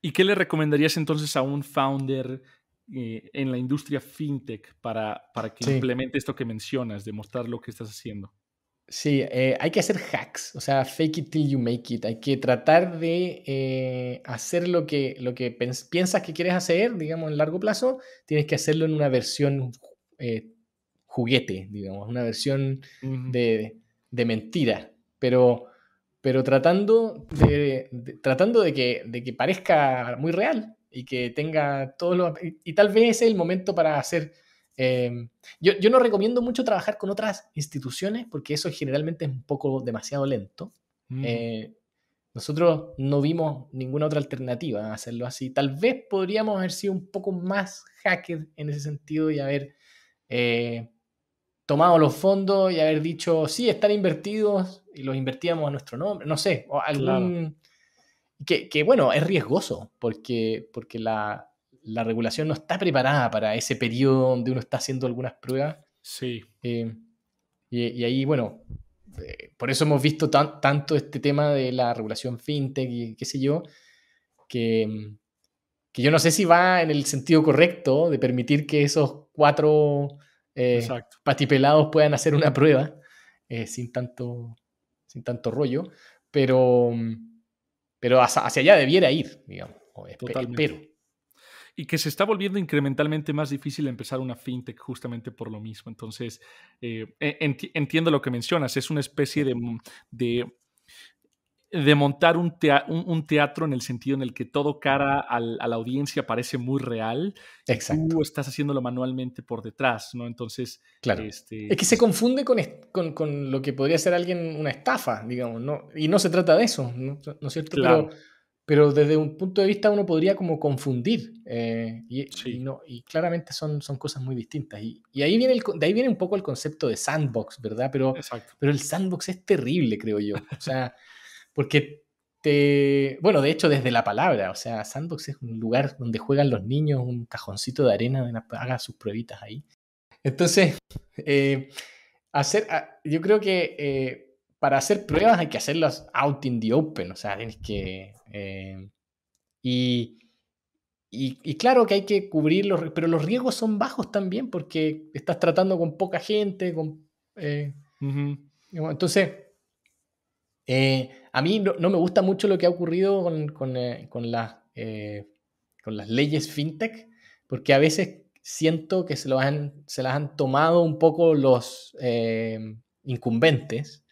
¿Y qué le recomendarías entonces a un founder en la industria fintech para, que implemente esto que mencionas, demostrar lo que estás haciendo? Sí, eh, hay que hacer hacks, o sea, fake it till you make it. Hay que tratar de eh, hacer lo que, lo que piensas que quieres hacer, digamos, en largo plazo, tienes que hacerlo en una versión eh, juguete, digamos, una versión de, mentira, pero, pero tratando, de, tratando de que, de, que, parezca muy real y que tenga todo lo... y tal vez es el momento para hacer Em, yo, no recomiendo mucho trabajar con otras instituciones porque eso generalmente es un poco demasiado lento. Eh, nosotros no vimos ninguna otra alternativa a hacerlo así. Tal vez podríamos haber sido un poco más hacker en ese sentido y haber eh, tomado los fondos y haber dicho, sí, están invertidos y los invertíamos a nuestro nombre, no sé, Que, que, bueno, es riesgoso porque, porque la, la regulación no está preparada para ese periodo donde uno está haciendo algunas pruebas. Sí. Eh, y, ahí, bueno, eh, por eso hemos visto tanto este tema de la regulación fintech y qué sé yo, mm, que, yo no sé si va en el sentido correcto de permitir que esos cuatro eh, patipelados puedan hacer una prueba sin, tanto, sin tanto rollo, pero, mm, pero hacia, allá debiera ir, digamos. Espero y que se está volviendo incrementalmente más difícil empezar una fintech justamente por lo mismo. Entonces, eh, e, entiendo lo que mencionas, es una especie de, mm, de, montar un, teatro en el sentido en el que todo cara a la audiencia parece muy real. Exacto. Y tú estás haciéndolo manualmente por detrás, ¿no? Entonces, claro. Este, es que se confunde con, con, lo que podría ser alguien una estafa, digamos, ¿no? Y no se trata de eso, ¿no, es cierto? Claro pero desde un punto de vista uno podría como confundir eh, y, claramente son, son cosas muy distintas. Y, ahí viene el, de ahí viene un poco el concepto de sandbox, ¿verdad? Pero, pero el sandbox es terrible, creo yo. O sea, porque te... Bueno, de hecho, desde la palabra, o sea, sandbox es un lugar donde juegan los niños, un cajoncito de arena, haga sus pruebitas ahí. Entonces, eh, hacer, yo creo que... Eh, para hacer pruebas hay que hacerlas out in the open, o sea, tienes que... Eh, y, claro que hay que cubrir cubrirlos, pero los riesgos son bajos también porque estás tratando con poca gente, con... Eh, entonces, eh, a mí no, me gusta mucho lo que ha ocurrido con, las, con las leyes fintech, porque a veces siento que se, lo han, se las han tomado un poco los incumbentes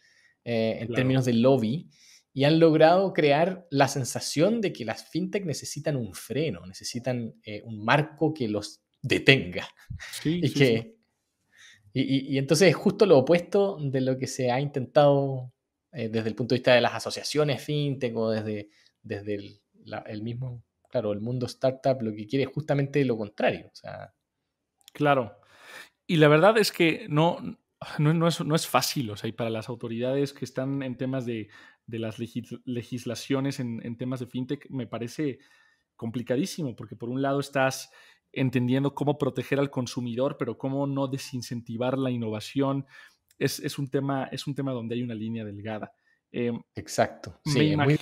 eh, en términos de lobby y han logrado crear la sensación de que las fintech necesitan un freno, necesitan eh, un marco que los detenga. y que Y, entonces es justo lo opuesto de lo que se ha intentado eh, desde el punto de vista de las asociaciones fintech o desde, desde el, mismo, claro, el mundo startup, lo que quiere es justamente lo contrario. Claro. Y la verdad es que no, no, es, fácil, o sea, y para las autoridades que están en temas de, las legislaciones, en, temas de fintech, me parece complicadísimo, porque por un lado estás entendiendo cómo proteger al consumidor, pero cómo no desincentivar la innovación. Es, un, tema, es un tema donde hay una línea delgada. Em, Exacto. me,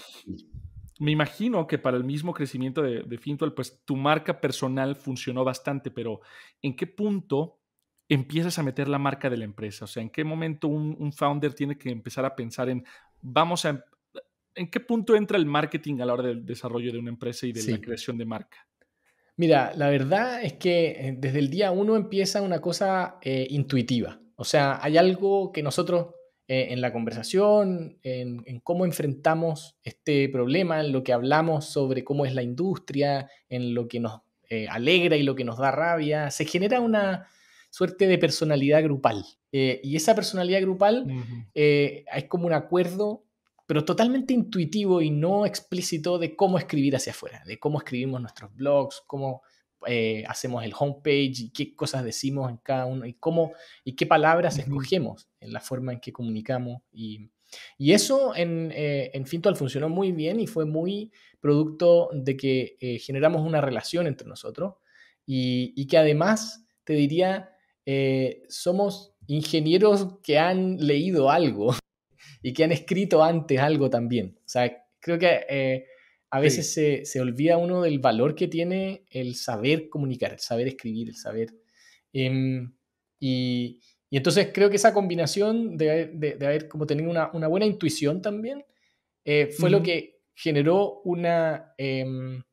imagino que para el mismo crecimiento de, de pues tu marca personal funcionó bastante, pero ¿en qué punto empiezas a meter la marca de la empresa? O sea, ¿en qué momento un, founder tiene que empezar a pensar en, vamos a, ¿en qué punto entra el marketing a la hora del desarrollo de una empresa y de la creación de marca? Mira, la verdad es que eh, desde el día uno empieza una cosa eh, intuitiva. O sea, hay algo que nosotros eh, en la conversación, en, cómo enfrentamos este problema, en lo que hablamos sobre cómo es la industria, en lo que nos alegra y lo que nos da rabia, se genera una, suerte de personalidad grupal. Eh, y esa personalidad grupal eh, es como un acuerdo, pero totalmente intuitivo y no explícito de cómo escribir hacia afuera, de cómo escribimos nuestros blogs, cómo eh, hacemos el homepage y qué cosas decimos en cada uno y cómo y qué palabras escogemos en la forma en que comunicamos y, eso en, fin en funcionó muy bien y fue muy producto de que generamos una relación entre nosotros y, y, que además, te diría, eh, somos ingenieros que han leído algo y que han escrito antes algo también. O sea, creo que eh, a veces se, se, olvida uno del valor que tiene el saber comunicar, el saber escribir, el saber. Em, y, y, entonces creo que esa combinación de, de, de haber como tenido una, una buena intuición también eh, fue lo que generó una... Em,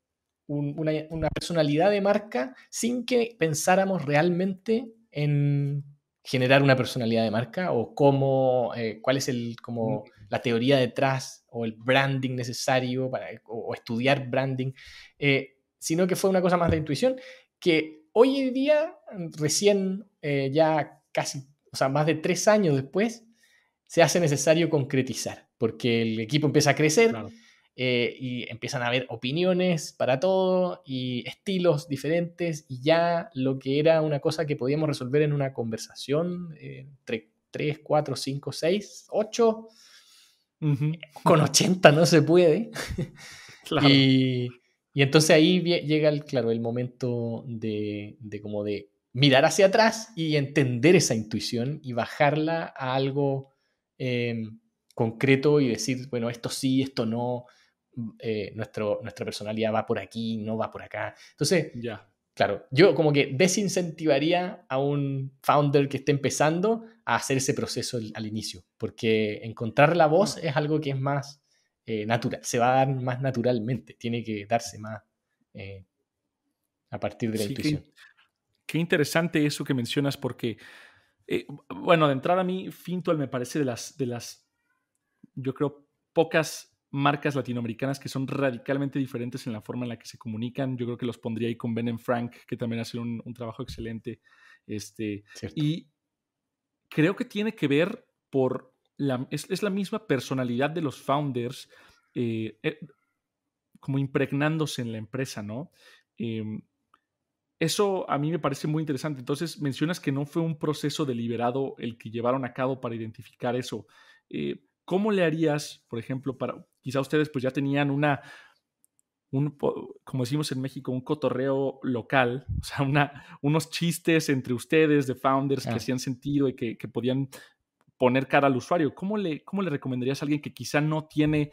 una, una, personalidad de marca sin que pensáramos realmente en generar una personalidad de marca o cómo, eh, cuál es el, como la teoría detrás o el branding necesario para, o, estudiar branding, eh, sino que fue una cosa más de intuición que hoy en día, recién eh, ya casi, o sea, más de tres años después, se hace necesario concretizar, porque el equipo empieza a crecer. Eh, y empiezan a haber opiniones para todo y estilos diferentes y ya lo que era una cosa que podíamos resolver en una conversación eh, entre 3, 4, 5, 6, 8, con 80 no se puede. y, entonces ahí llega el, claro, el momento de, como de mirar hacia atrás y entender esa intuición y bajarla a algo em, concreto y decir, bueno, esto sí, esto no, eh, nuestro, nuestra personalidad va por aquí, no va por acá. Entonces, claro, yo como que desincentivaría a un founder que esté empezando a hacer ese proceso al, inicio, porque encontrar la voz mm. es algo que es más eh, natural, se va a dar más naturalmente, tiene que darse más eh, a partir de la intuición. Qué, interesante eso que mencionas porque, bueno, de entrada a mí, Fintual me parece de las, de las yo creo, pocas marcas latinoamericanas que son radicalmente diferentes en la forma en la que se comunican. Yo creo que los pondría ahí con Ben Frank, que también hacen un, un trabajo excelente. Este, y creo que tiene que ver por la, es, la misma personalidad de los founders, eh, eh, como impregnándose en la empresa, ¿no? Em, eso a mí me parece muy interesante. Entonces, mencionas que no fue un proceso deliberado el que llevaron a cabo para identificar eso. Eh, ¿Cómo le harías, por ejemplo, para, quizá ustedes pues ya tenían una, un, como decimos en México, un cotorreo local, o sea, una, unos chistes entre ustedes de founders que hacían sentido y que, podían poner cara al usuario. ¿Cómo le, ¿Cómo le recomendarías a alguien que quizá no tiene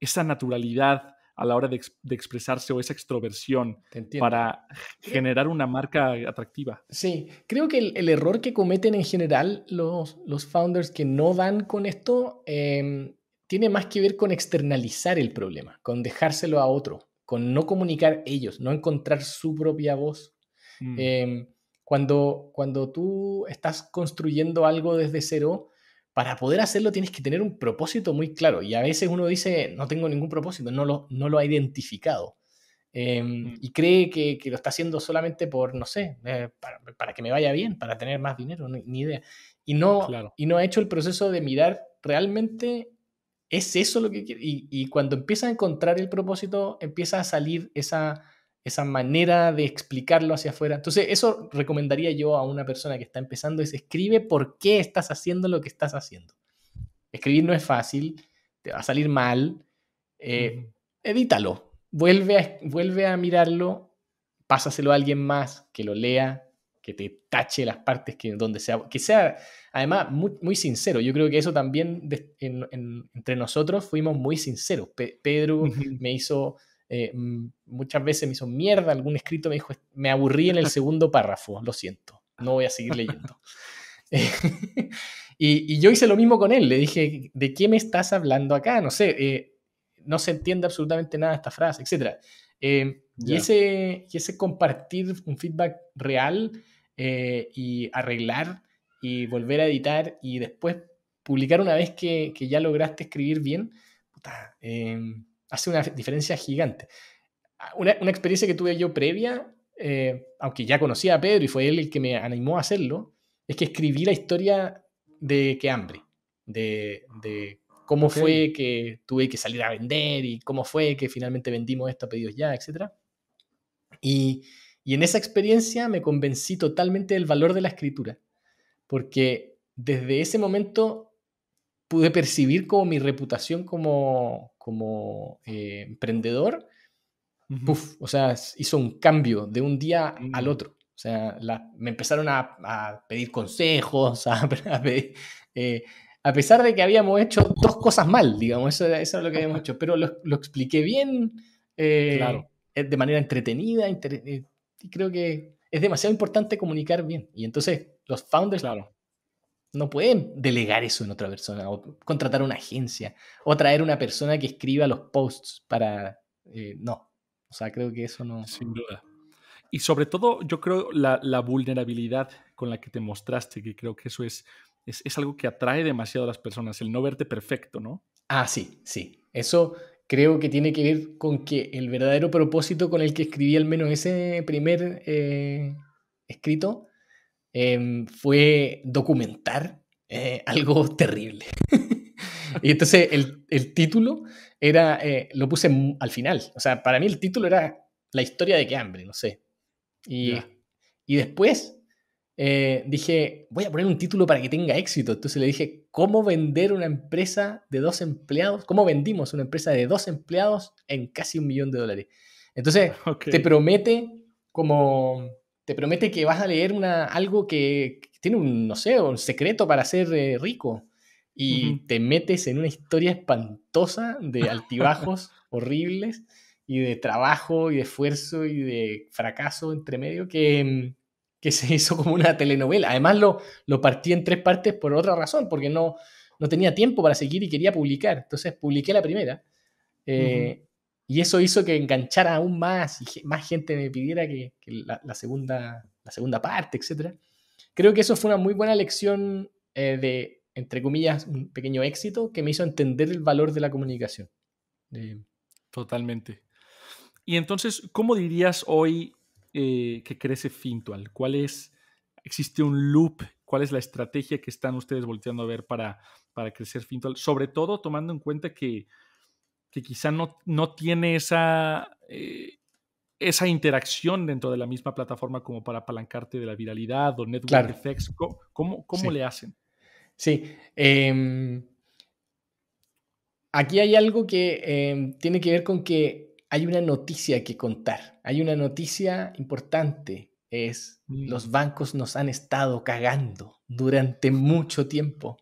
esa naturalidad a la hora de, expresarse o esa extroversión para generar una marca atractiva. Sí, creo que el, error que cometen en general los, los founders que no van con esto em, tiene más que ver con externalizar el problema, con dejárselo a otro, con no comunicar ellos, no encontrar su propia voz. Mm. Em, cuando, cuando tú estás construyendo algo desde cero, para poder hacerlo tienes que tener un propósito muy claro. Y a veces uno dice, no tengo ningún propósito, no lo, no lo ha identificado. Em, mm. y cree que, lo está haciendo solamente por, no sé, eh, para, que me vaya bien, para tener más dinero, ni, idea. Y no, y no ha hecho el proceso de mirar realmente ¿Es eso lo que Y, cuando empieza a encontrar el propósito, empieza a salir esa, esa manera de explicarlo hacia afuera. Entonces, eso recomendaría yo a una persona que está empezando, es escribe por qué estás haciendo lo que estás haciendo. Escribir no es fácil, te va a salir mal, eh, edítalo, vuelve a, vuelve a mirarlo, pásaselo a alguien más que lo lea, que te tache las partes que, donde sea, que sea además muy, sincero. Yo creo que eso también entre nosotros fuimos muy sinceros. Pedro me hizo, eh, mm, muchas veces me hizo mierda algún escrito, me dijo, me aburrí en el segundo párrafo, lo siento, no voy a seguir leyendo. y, yo hice lo mismo con él, le dije, ¿de qué me estás hablando acá? No sé, eh, no se entiende absolutamente nada esta frase, etcétera. Eh, y, ese, y ese compartir un feedback real eh, y arreglar y volver a editar y después publicar una vez que, ya lograste escribir bien, em, hace una diferencia gigante. Ah, una, experiencia que tuve yo previa, eh, aunque ya conocía a Pedro y fue él el que me animó a hacerlo, es que escribí la historia de que hambre, de, cómo fue que tuve que salir a vender y cómo fue que finalmente vendimos esto a pedidos ya, etc. Y, y en esa experiencia me convencí totalmente del valor de la escritura, porque desde ese momento pude percibir como mi reputación como, como eh, emprendedor, o sea, hizo un cambio de un día al mm. otro. O sea, me empezaron a, pedir consejos, eh, a, pesar de que habíamos hecho dos cosas mal, digamos, eso eso lo que habíamos hecho, pero lo, lo expliqué bien, eh, de manera entretenida, y creo que es demasiado importante comunicar bien. Y entonces los founders no pueden delegar eso en otra persona o contratar una agencia o traer una persona que escriba los posts para... Eh, no. O sea, creo que eso no... Sin duda. Y sobre todo, yo creo la, vulnerabilidad con la que te mostraste, que creo que eso es, es, es algo que atrae demasiado a las personas, el no verte perfecto, ¿no? Ah, sí, sí. Eso, creo que tiene que ver con que el verdadero propósito con el que escribí al menos ese primer eh, escrito em, fue documentar eh, algo terrible. y entonces el, título era, eh, lo puse al final, o sea, para mí el título era la historia de que hambre, no sé. Y, y después eh, dije, voy a poner un título para que tenga éxito. Entonces le dije, ¿cómo vender una empresa de dos empleados? ¿Cómo vendimos una empresa de dos empleados en casi un millón de dólares? Entonces, te promete como, te promete que vas a leer una, algo que, tiene un, no sé, un secreto para ser eh, rico. Y te metes en una historia espantosa de altibajos horribles y de trabajo y de esfuerzo y de fracaso entre medio que mm, que se hizo como una telenovela. Además lo, lo partí en tres partes por otra razón, porque no, no tenía tiempo para seguir y quería publicar. Entonces publiqué la primera. Eh, y eso hizo que enganchara aún más y más gente me pidiera que, la, segunda, la segunda parte, etc. Creo que eso fue una muy buena lección eh, de, entre comillas, un pequeño éxito que me hizo entender el valor de la comunicación. Eh, Totalmente. Y entonces, ¿cómo dirías hoy eh, que crece Fintual? ¿Cuál es, existe un loop? ¿Cuál es la estrategia que están ustedes volteando a ver para, para crecer Fintual? Sobre todo tomando en cuenta que, que quizá no, no tiene esa, eh, esa interacción dentro de la misma plataforma como para apalancarte de la viralidad o network effects. ¿Cómo, le hacen? Sí. Em, aquí hay algo que em, tiene que ver con que hay una noticia que contar, hay una noticia importante, es los bancos nos han estado cagando durante mucho tiempo.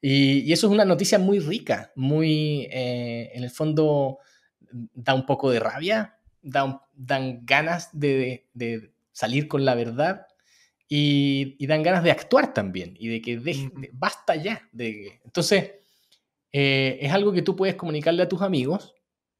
Y, eso es una noticia muy rica, muy, eh, en el fondo, da un poco de rabia, dan, ganas de, salir con la verdad y, dan ganas de actuar también y de que basta ya. De, entonces, eh, es algo que tú puedes comunicarle a tus amigos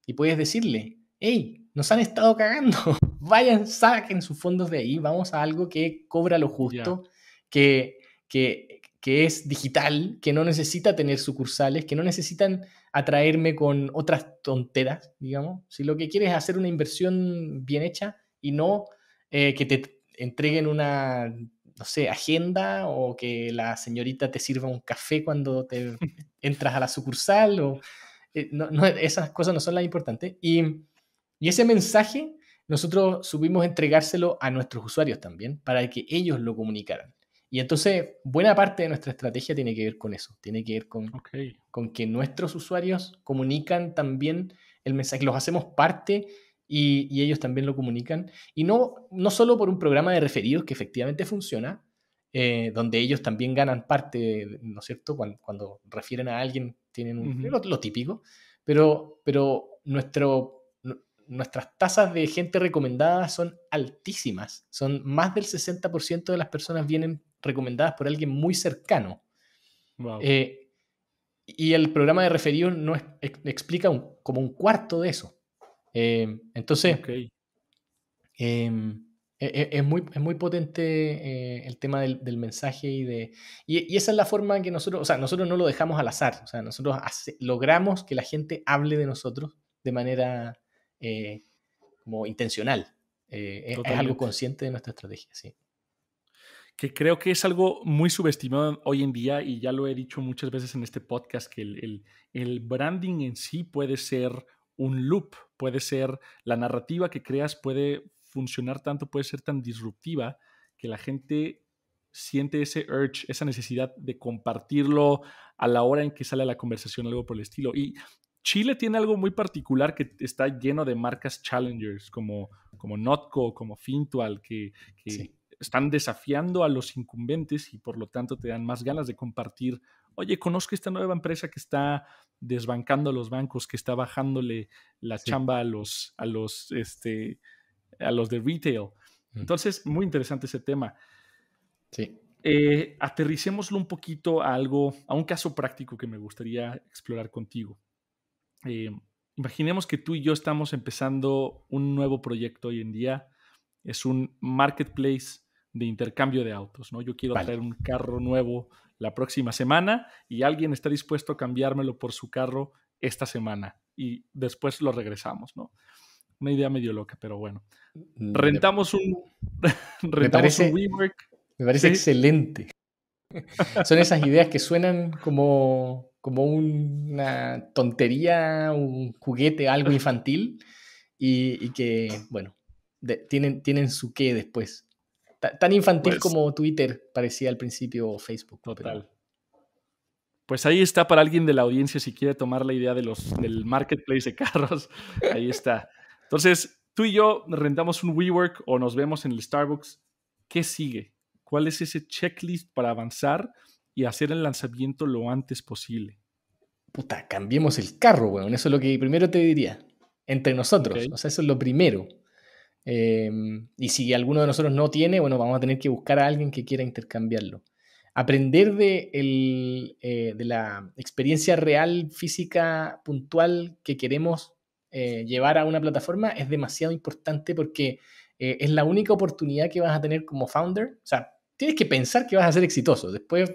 y puedes decirle, hey, nos han estado cagando, vayan, saquen sus fondos de ahí, vamos a algo que cobra lo justo, que, que, que es digital, que no necesita tener sucursales, que no necesitan atraerme con otras tonteras, digamos. Si lo que quieres es hacer una inversión bien hecha y no eh, que te entreguen una, no sé, agenda o que la señorita te sirva un café cuando te entras a la sucursal o... Eh, no, esas cosas no son las importantes. Y y ese mensaje nosotros supimos entregárselo a nuestros usuarios también para que ellos lo comunicaran. Y entonces, buena parte de nuestra estrategia tiene que ver con eso, tiene que ver con, con que nuestros usuarios comunican también el mensaje, los hacemos parte y, ellos también lo comunican. Y no, no solo por un programa de referidos que efectivamente funciona, eh, donde ellos también ganan parte, ¿no es cierto? Cuando, refieren a alguien, tienen un, lo, típico, pero, pero nuestro nuestras tasas de gente recomendada son altísimas. Son más del 60% de las personas vienen recomendadas por alguien muy cercano. Eh, y el programa de referido no explica como un cuarto de eso. Eh, entonces, em, e, e, es, muy, muy potente eh, el tema del, mensaje y de... Y, esa es la forma en que nosotros, o sea, nosotros no lo dejamos al azar, o sea, nosotros logramos que la gente hable de nosotros de manera eh, como intencional. Eh, es, algo consciente de nuestra estrategia, sí. Que creo que es algo muy subestimado hoy en día y ya lo he dicho muchas veces en este podcast, que el, el branding en sí puede ser un loop, puede ser la narrativa que creas, puede funcionar tanto, puede ser tan disruptiva que la gente siente ese urge, esa necesidad de compartirlo a la hora en que sale la conversación, algo por el estilo. Y Chile tiene algo muy particular que está lleno de marcas challengers como, Notco, como Fintual, que, están desafiando a los incumbentes y por lo tanto te dan más ganas de compartir. Oye, conozco esta nueva empresa que está desbancando a los bancos, que está bajándole la chamba a los, a los, este, a los de retail. Mm. Entonces, muy interesante ese tema. Sí. Eh, aterricémoslo un poquito a algo, a un caso práctico que me gustaría explorar contigo. Eh, imaginemos que tú y yo estamos empezando un nuevo proyecto hoy en día. Es un marketplace de intercambio de autos, ¿no? Yo quiero traer un carro nuevo la próxima semana y alguien está dispuesto a cambiármelo por su carro esta semana y después lo regresamos, ¿no? Una idea medio loca, pero bueno. Mm, rentamos un, rentamos un WeWork. Me parece excelente. Son esas ideas que suenan como como una tontería, un juguete, algo infantil, y, que, bueno, tienen, tienen su qué después. tan infantil pues como Twitter parecía al principio Facebook. Total. Pues ahí está para alguien de la audiencia si quiere tomar la idea de los, del marketplace de carros. Ahí está. Entonces, tú y yo rentamos un WeWork o nos vemos en el Starbucks. ¿Qué sigue? ¿Cuál es ese checklist para avanzar? y hacer el lanzamiento lo antes posible. Puta, cambiemos el carro, weón. Eso es lo que primero te diría. Entre nosotros. O sea, eso es lo primero. Em, y si alguno de nosotros no tiene, bueno, vamos a tener que buscar a alguien que quiera intercambiarlo. Aprender de, eh, de la experiencia real, física, puntual que queremos eh, llevar a una plataforma es demasiado importante porque eh, es la única oportunidad que vas a tener como founder. O sea, tienes que pensar que vas a ser exitoso. Después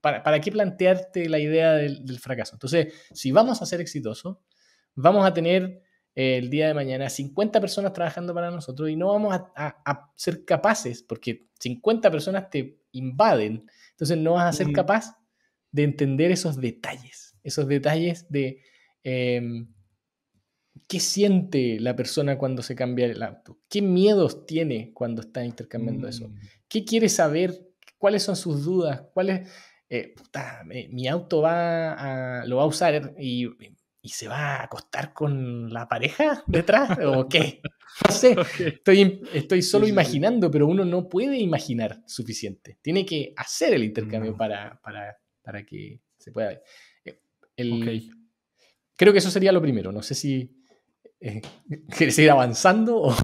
¿para, para qué plantearte la idea del, fracaso? Entonces, si vamos a ser exitosos, vamos a tener eh, el día de mañana 50 personas trabajando para nosotros y no vamos a, a, ser capaces, porque 50 personas te invaden, entonces no vas a ser capaz de entender esos detalles, esos detalles de... Em, ¿Qué siente la persona cuando se cambia el auto? ¿Qué miedos tiene cuando está intercambiando eso? Mm. ¿Qué quiere saber? ¿Cuáles son sus dudas? cuáles... Eh, mi, auto va lo va a usar y, se va a acostar con la pareja detrás o qué. No sé, estoy, solo imaginando, pero uno no puede imaginar suficiente. Tiene que hacer el intercambio para, para, que se pueda eh, Creo que eso sería lo primero. No sé si eh, quieres ir avanzando o...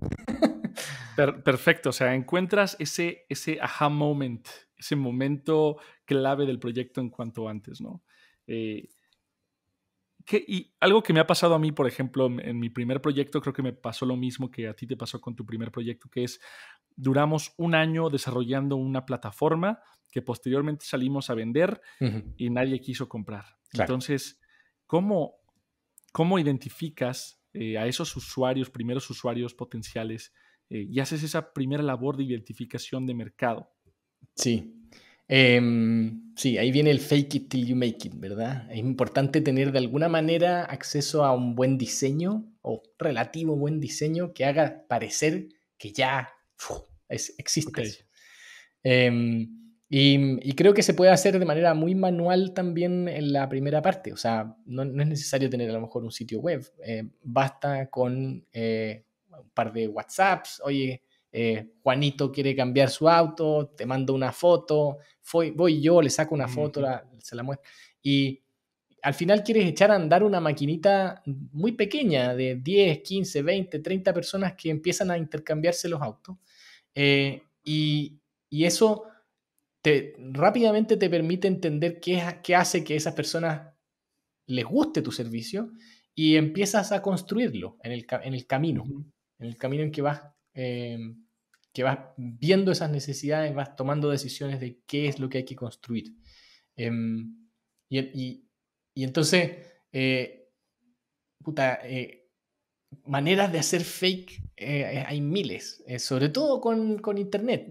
Perfecto, o sea, encuentras ese, ese aha moment ese momento clave del proyecto en cuanto antes, ¿no? Eh, y algo que me ha pasado a mí, por ejemplo, en, mi primer proyecto, creo que me pasó lo mismo que a ti te pasó con tu primer proyecto, que es, duramos un año desarrollando una plataforma que posteriormente salimos a vender y nadie quiso comprar. Entonces, ¿cómo, identificas eh, a esos usuarios, primeros usuarios potenciales, eh, y haces esa primera labor de identificación de mercado? Sí. Em, sí, ahí viene el fake it till you make it, ¿verdad? Es importante tener de alguna manera acceso a un buen diseño o relativo buen diseño que haga parecer que ya existe. Em, y, creo que se puede hacer de manera muy manual también en la primera parte. O sea, no, es necesario tener a lo mejor un sitio web. Eh, basta con eh, un par de WhatsApps. Oye, eh, Juanito quiere cambiar su auto, te mando una foto, voy, voy yo, le saco una foto, se la muestro. Y al final quieres echar a andar una maquinita muy pequeña de 10, 15, 20, 30 personas que empiezan a intercambiarse los autos. Eh, y, eso te, rápidamente te permite entender qué, hace que esas personas les guste tu servicio y empiezas a construirlo en el, camino, en el camino en que vas. Em, que vas viendo esas necesidades, vas tomando decisiones de qué es lo que hay que construir. Em, y, entonces, eh, puta, eh, maneras de hacer fake eh, hay miles, sobre todo con, Internet.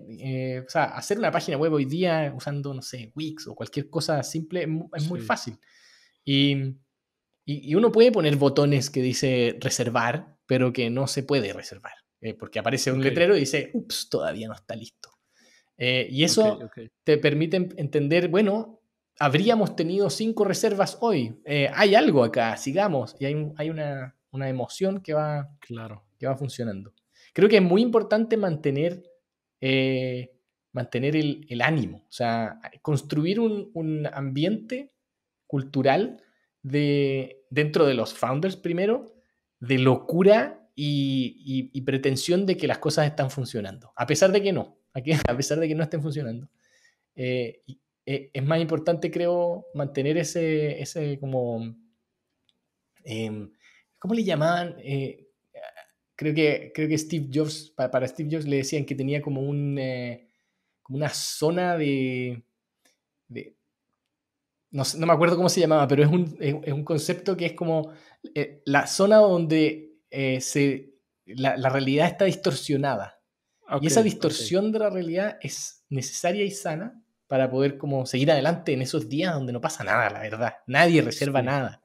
o sea, hacer una página web hoy día usando, no sé, Wix o cualquier cosa simple es muy fácil. Y, y uno puede poner botones que dice reservar, pero que no se puede reservar. Eh, porque aparece un letrero y dice, ups, todavía no está listo. Eh, y eso te permite entender, bueno, habríamos tenido cinco reservas hoy, eh, hay algo acá, sigamos, y hay, una, emoción que va, claro. que va funcionando. Creo que es muy importante mantener, mantener el, ánimo, o sea, construir un, ambiente cultural de, dentro de los founders primero, de locura y, pretensión de que las cosas están funcionando, a pesar de que no, a, pesar de que no estén funcionando. Eh, eh, es más importante, creo, mantener ese, ese como, em, ¿cómo le llamaban? Eh, creo, que, creo que Steve Jobs, para, Steve Jobs le decían que tenía como, un, una zona de, no, me acuerdo cómo se llamaba, pero es un, es un concepto que es como la zona donde eh, se, la, realidad está distorsionada. y esa distorsión de la realidad es necesaria y sana para poder como seguir adelante en esos días donde no pasa nada, la verdad. Nadie reserva nada.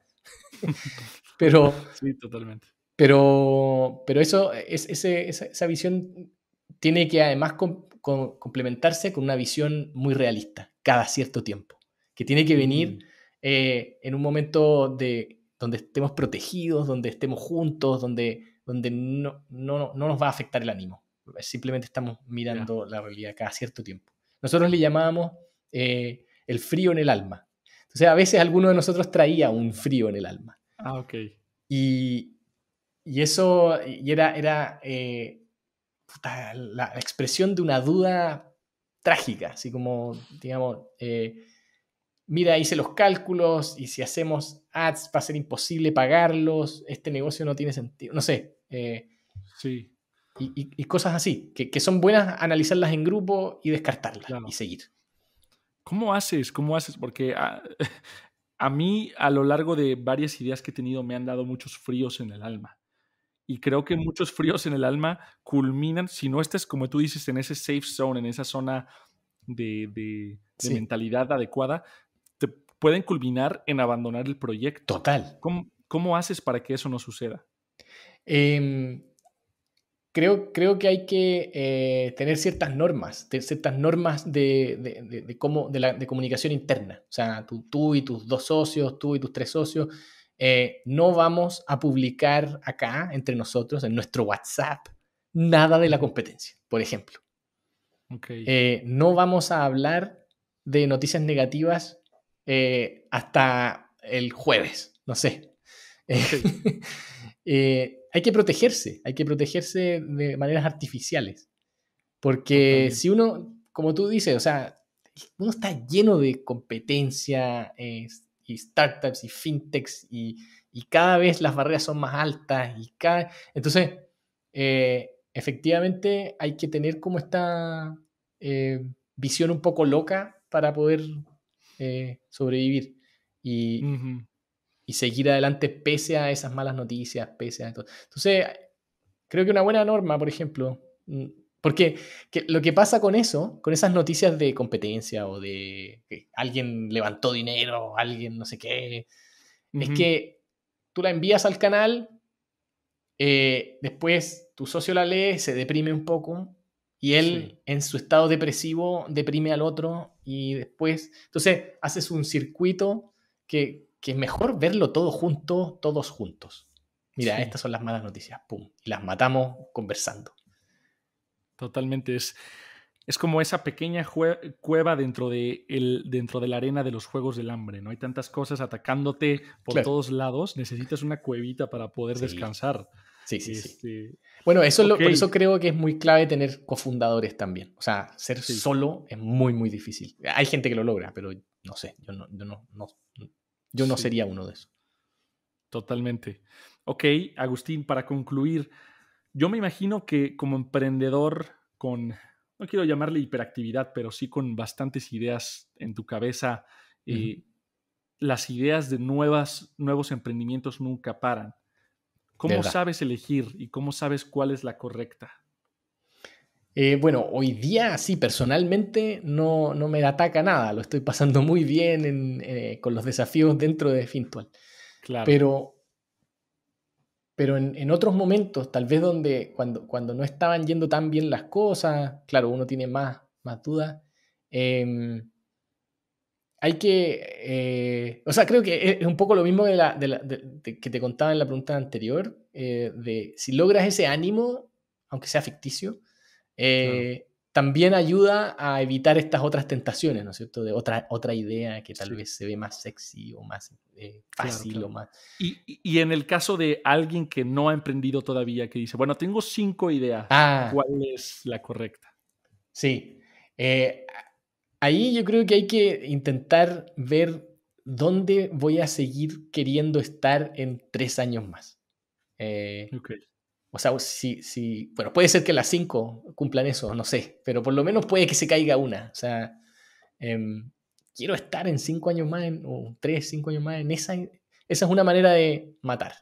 pero... Sí, totalmente. Pero, pero eso, es, esa, visión tiene que además complementarse con una visión muy realista cada cierto tiempo, que tiene que venir mm. eh, en un momento de donde estemos protegidos, donde estemos juntos, donde, donde no, no, nos va a afectar el ánimo. Simplemente estamos mirando la realidad cada cierto tiempo. Nosotros le llamábamos eh, el frío en el alma. Entonces, a veces alguno de nosotros traía un frío en el alma. Ah, ok. Y, y eso era, era eh, la expresión de una duda trágica, así como, digamos, eh, mira, hice los cálculos y si hacemos ads va a ser imposible pagarlos, este negocio no tiene sentido, no sé. Eh, sí. Y, cosas así, que, son buenas analizarlas en grupo y descartarlas y seguir. ¿Cómo haces? ¿Cómo haces? Porque ah, a, mí a lo largo de varias ideas que he tenido me han dado muchos fríos en el alma. Y creo que muchos fríos en el alma culminan, si no estás, como tú dices, en ese safe zone, en esa zona de, mentalidad adecuada, pueden culminar en abandonar el proyecto. Total. ¿Cómo, haces para que eso no suceda? Em, creo, creo que hay que eh, tener ciertas normas, ciertas normas de, de, de, comunicación interna. O sea, tú, y tus dos socios, tú y tus tres socios, eh, no vamos a publicar acá entre nosotros, en nuestro WhatsApp, nada de la competencia, por ejemplo. Eh, no vamos a hablar de noticias negativas eh, hasta el jueves, no sé. Eh, hay que protegerse, hay que protegerse de maneras artificiales. Porque si uno, como tú dices, o sea, uno está lleno de competencia eh, y startups y fintechs y, cada vez las barreras son más altas y cada... Entonces, efectivamente hay que tener como esta visión un poco loca para poder eh, sobrevivir y, seguir adelante pese a esas malas noticias, pese a todo. Entonces, creo que una buena norma, por ejemplo, mm, porque lo que pasa con eso, con esas noticias de competencia o de que alguien levantó dinero, alguien no sé qué, es que tú la envías al canal, eh, después tu socio la lee, se deprime un poco, y él, en su estado depresivo, deprime al otro y después. Entonces, haces un circuito que, es mejor verlo todo junto, todos juntos. Mira, estas son las malas noticias. Pum. Y las matamos conversando. Totalmente. Es, es como esa pequeña cueva dentro de, dentro de la arena de los juegos del hambre, ¿no? Hay tantas cosas atacándote por todos lados. Necesitas una cuevita para poder descansar. Sí, sí, sí. Este, bueno, eso por eso creo que es muy clave tener cofundadores también. O sea, ser solo es muy, muy difícil. Hay gente que lo logra, pero no sé, yo no, yo no, sería uno de esos. Totalmente. Ok, Agustín, para concluir, yo me imagino que como emprendedor con, no quiero llamarle hiperactividad, pero sí con bastantes ideas en tu cabeza, eh, las ideas de nuevas, nuevos emprendimientos nunca paran. ¿Cómo sabes elegir y cómo sabes cuál es la correcta? Eh, bueno, hoy día sí, personalmente no, me ataca nada, lo estoy pasando muy bien eh, con los desafíos dentro de Fintual. Claro. Pero, pero en, otros momentos, tal vez donde cuando, cuando no estaban yendo tan bien las cosas, claro, uno tiene más, más dudas, em, hay que, eh, o sea, creo que es un poco lo mismo de que te contaba en la pregunta anterior, eh, de si logras ese ánimo, aunque sea ficticio, eh, también ayuda a evitar estas otras tentaciones, ¿no es cierto? De otra, otra idea que tal vez se ve más sexy o más fácil o más... Y, y, en el caso de alguien que no ha emprendido todavía, que dice, bueno, tengo cinco ideas, ah. ¿cuál es la correcta? Sí ahí yo creo que hay que intentar ver dónde voy a seguir queriendo estar en tres años más. Eh, o sea, si, bueno, puede ser que las cinco cumplan eso, no sé, pero por lo menos puede que se caiga una. O sea, em, quiero estar en cinco años más, o tres, cinco años más, en esa, esa es una manera de matar.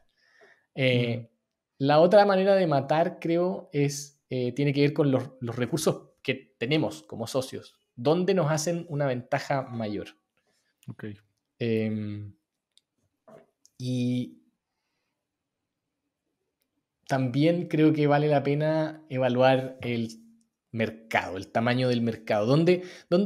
Eh, la otra manera de matar, creo, es, eh, tiene que ver con los recursos que tenemos como socios dónde nos hacen una ventaja mayor. Em, y también creo que vale la pena evaluar el mercado, el tamaño del mercado. ¿Dónde,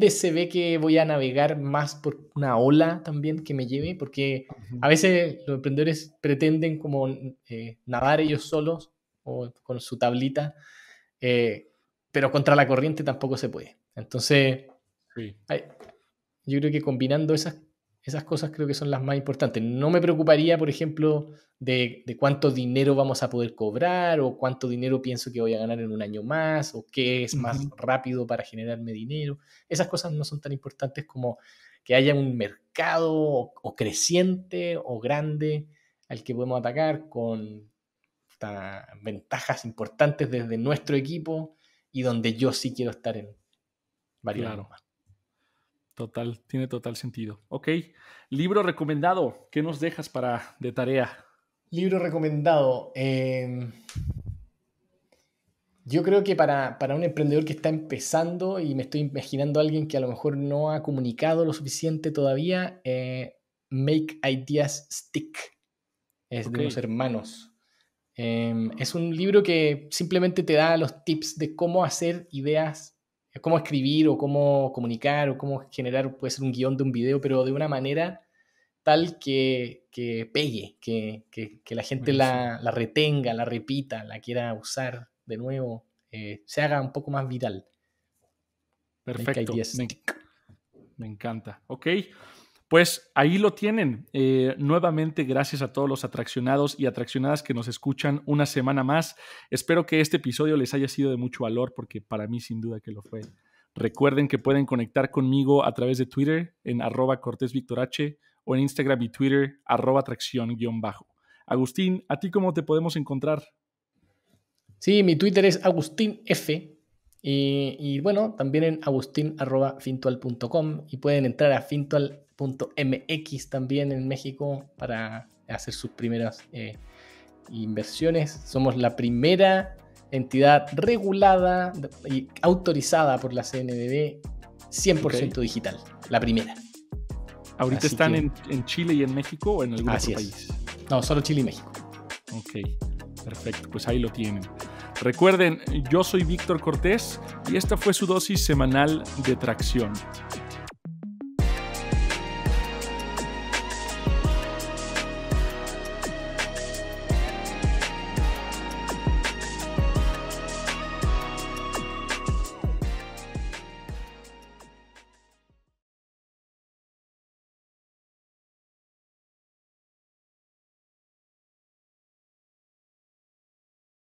se ve que voy a navegar más por una ola también que me lleve? Porque a veces los emprendedores pretenden como eh, nadar ellos solos o con su tablita, eh, pero contra la corriente tampoco se puede. Entonces, yo creo que combinando esas, esas cosas creo que son las más importantes. No me preocuparía, por ejemplo, de, cuánto dinero vamos a poder cobrar o cuánto dinero pienso que voy a ganar en un año más o qué es más rápido para generarme dinero. Esas cosas no son tan importantes como que haya un mercado o, creciente o grande al que podemos atacar con ventajas importantes desde nuestro equipo y donde yo sí quiero estar en, Total, tiene total sentido. Ok, libro recomendado, ¿qué nos dejas para de tarea? Libro recomendado. Em, yo creo que para, un emprendedor que está empezando y me estoy imaginando a alguien que a lo mejor no ha comunicado lo suficiente todavía, eh, Make Ideas Stick. Es de los hermanos. Em, es un libro que simplemente te da los tips de cómo hacer ideas es eh, como escribir o cómo comunicar o cómo generar, puede ser un guión de un video, pero de una manera tal que, que pegue, que, que, la gente la, la, retenga, la repita, la quiera usar de nuevo, eh, se haga un poco más viral. Perfecto. Me, me, encanta. Ok. Pues ahí lo tienen. Eh, nuevamente, gracias a todos los atraccionados y atraccionadas que nos escuchan una semana más. Espero que este episodio les haya sido de mucho valor, porque para mí sin duda que lo fue. Recuerden que pueden conectar conmigo a través de Twitter en arroba o en Instagram y Twitter arroba atracción-bajo. Agustín, ¿a ti cómo te podemos encontrar? Sí, mi Twitter es Agustín F. Y, bueno, también en agustin.fintual.com y pueden entrar a fintual.mx también en México para hacer sus primeras eh, inversiones. Somos la primera entidad regulada y autorizada por la CNBB 100% digital, la primera. ¿Ahorita están en, Chile y en México o en algún otro país? No, solo Chile y México. Ok, perfecto, pues ahí lo tienen. Recuerden, yo soy Víctor Cortés y esta fue su dosis semanal de tracción.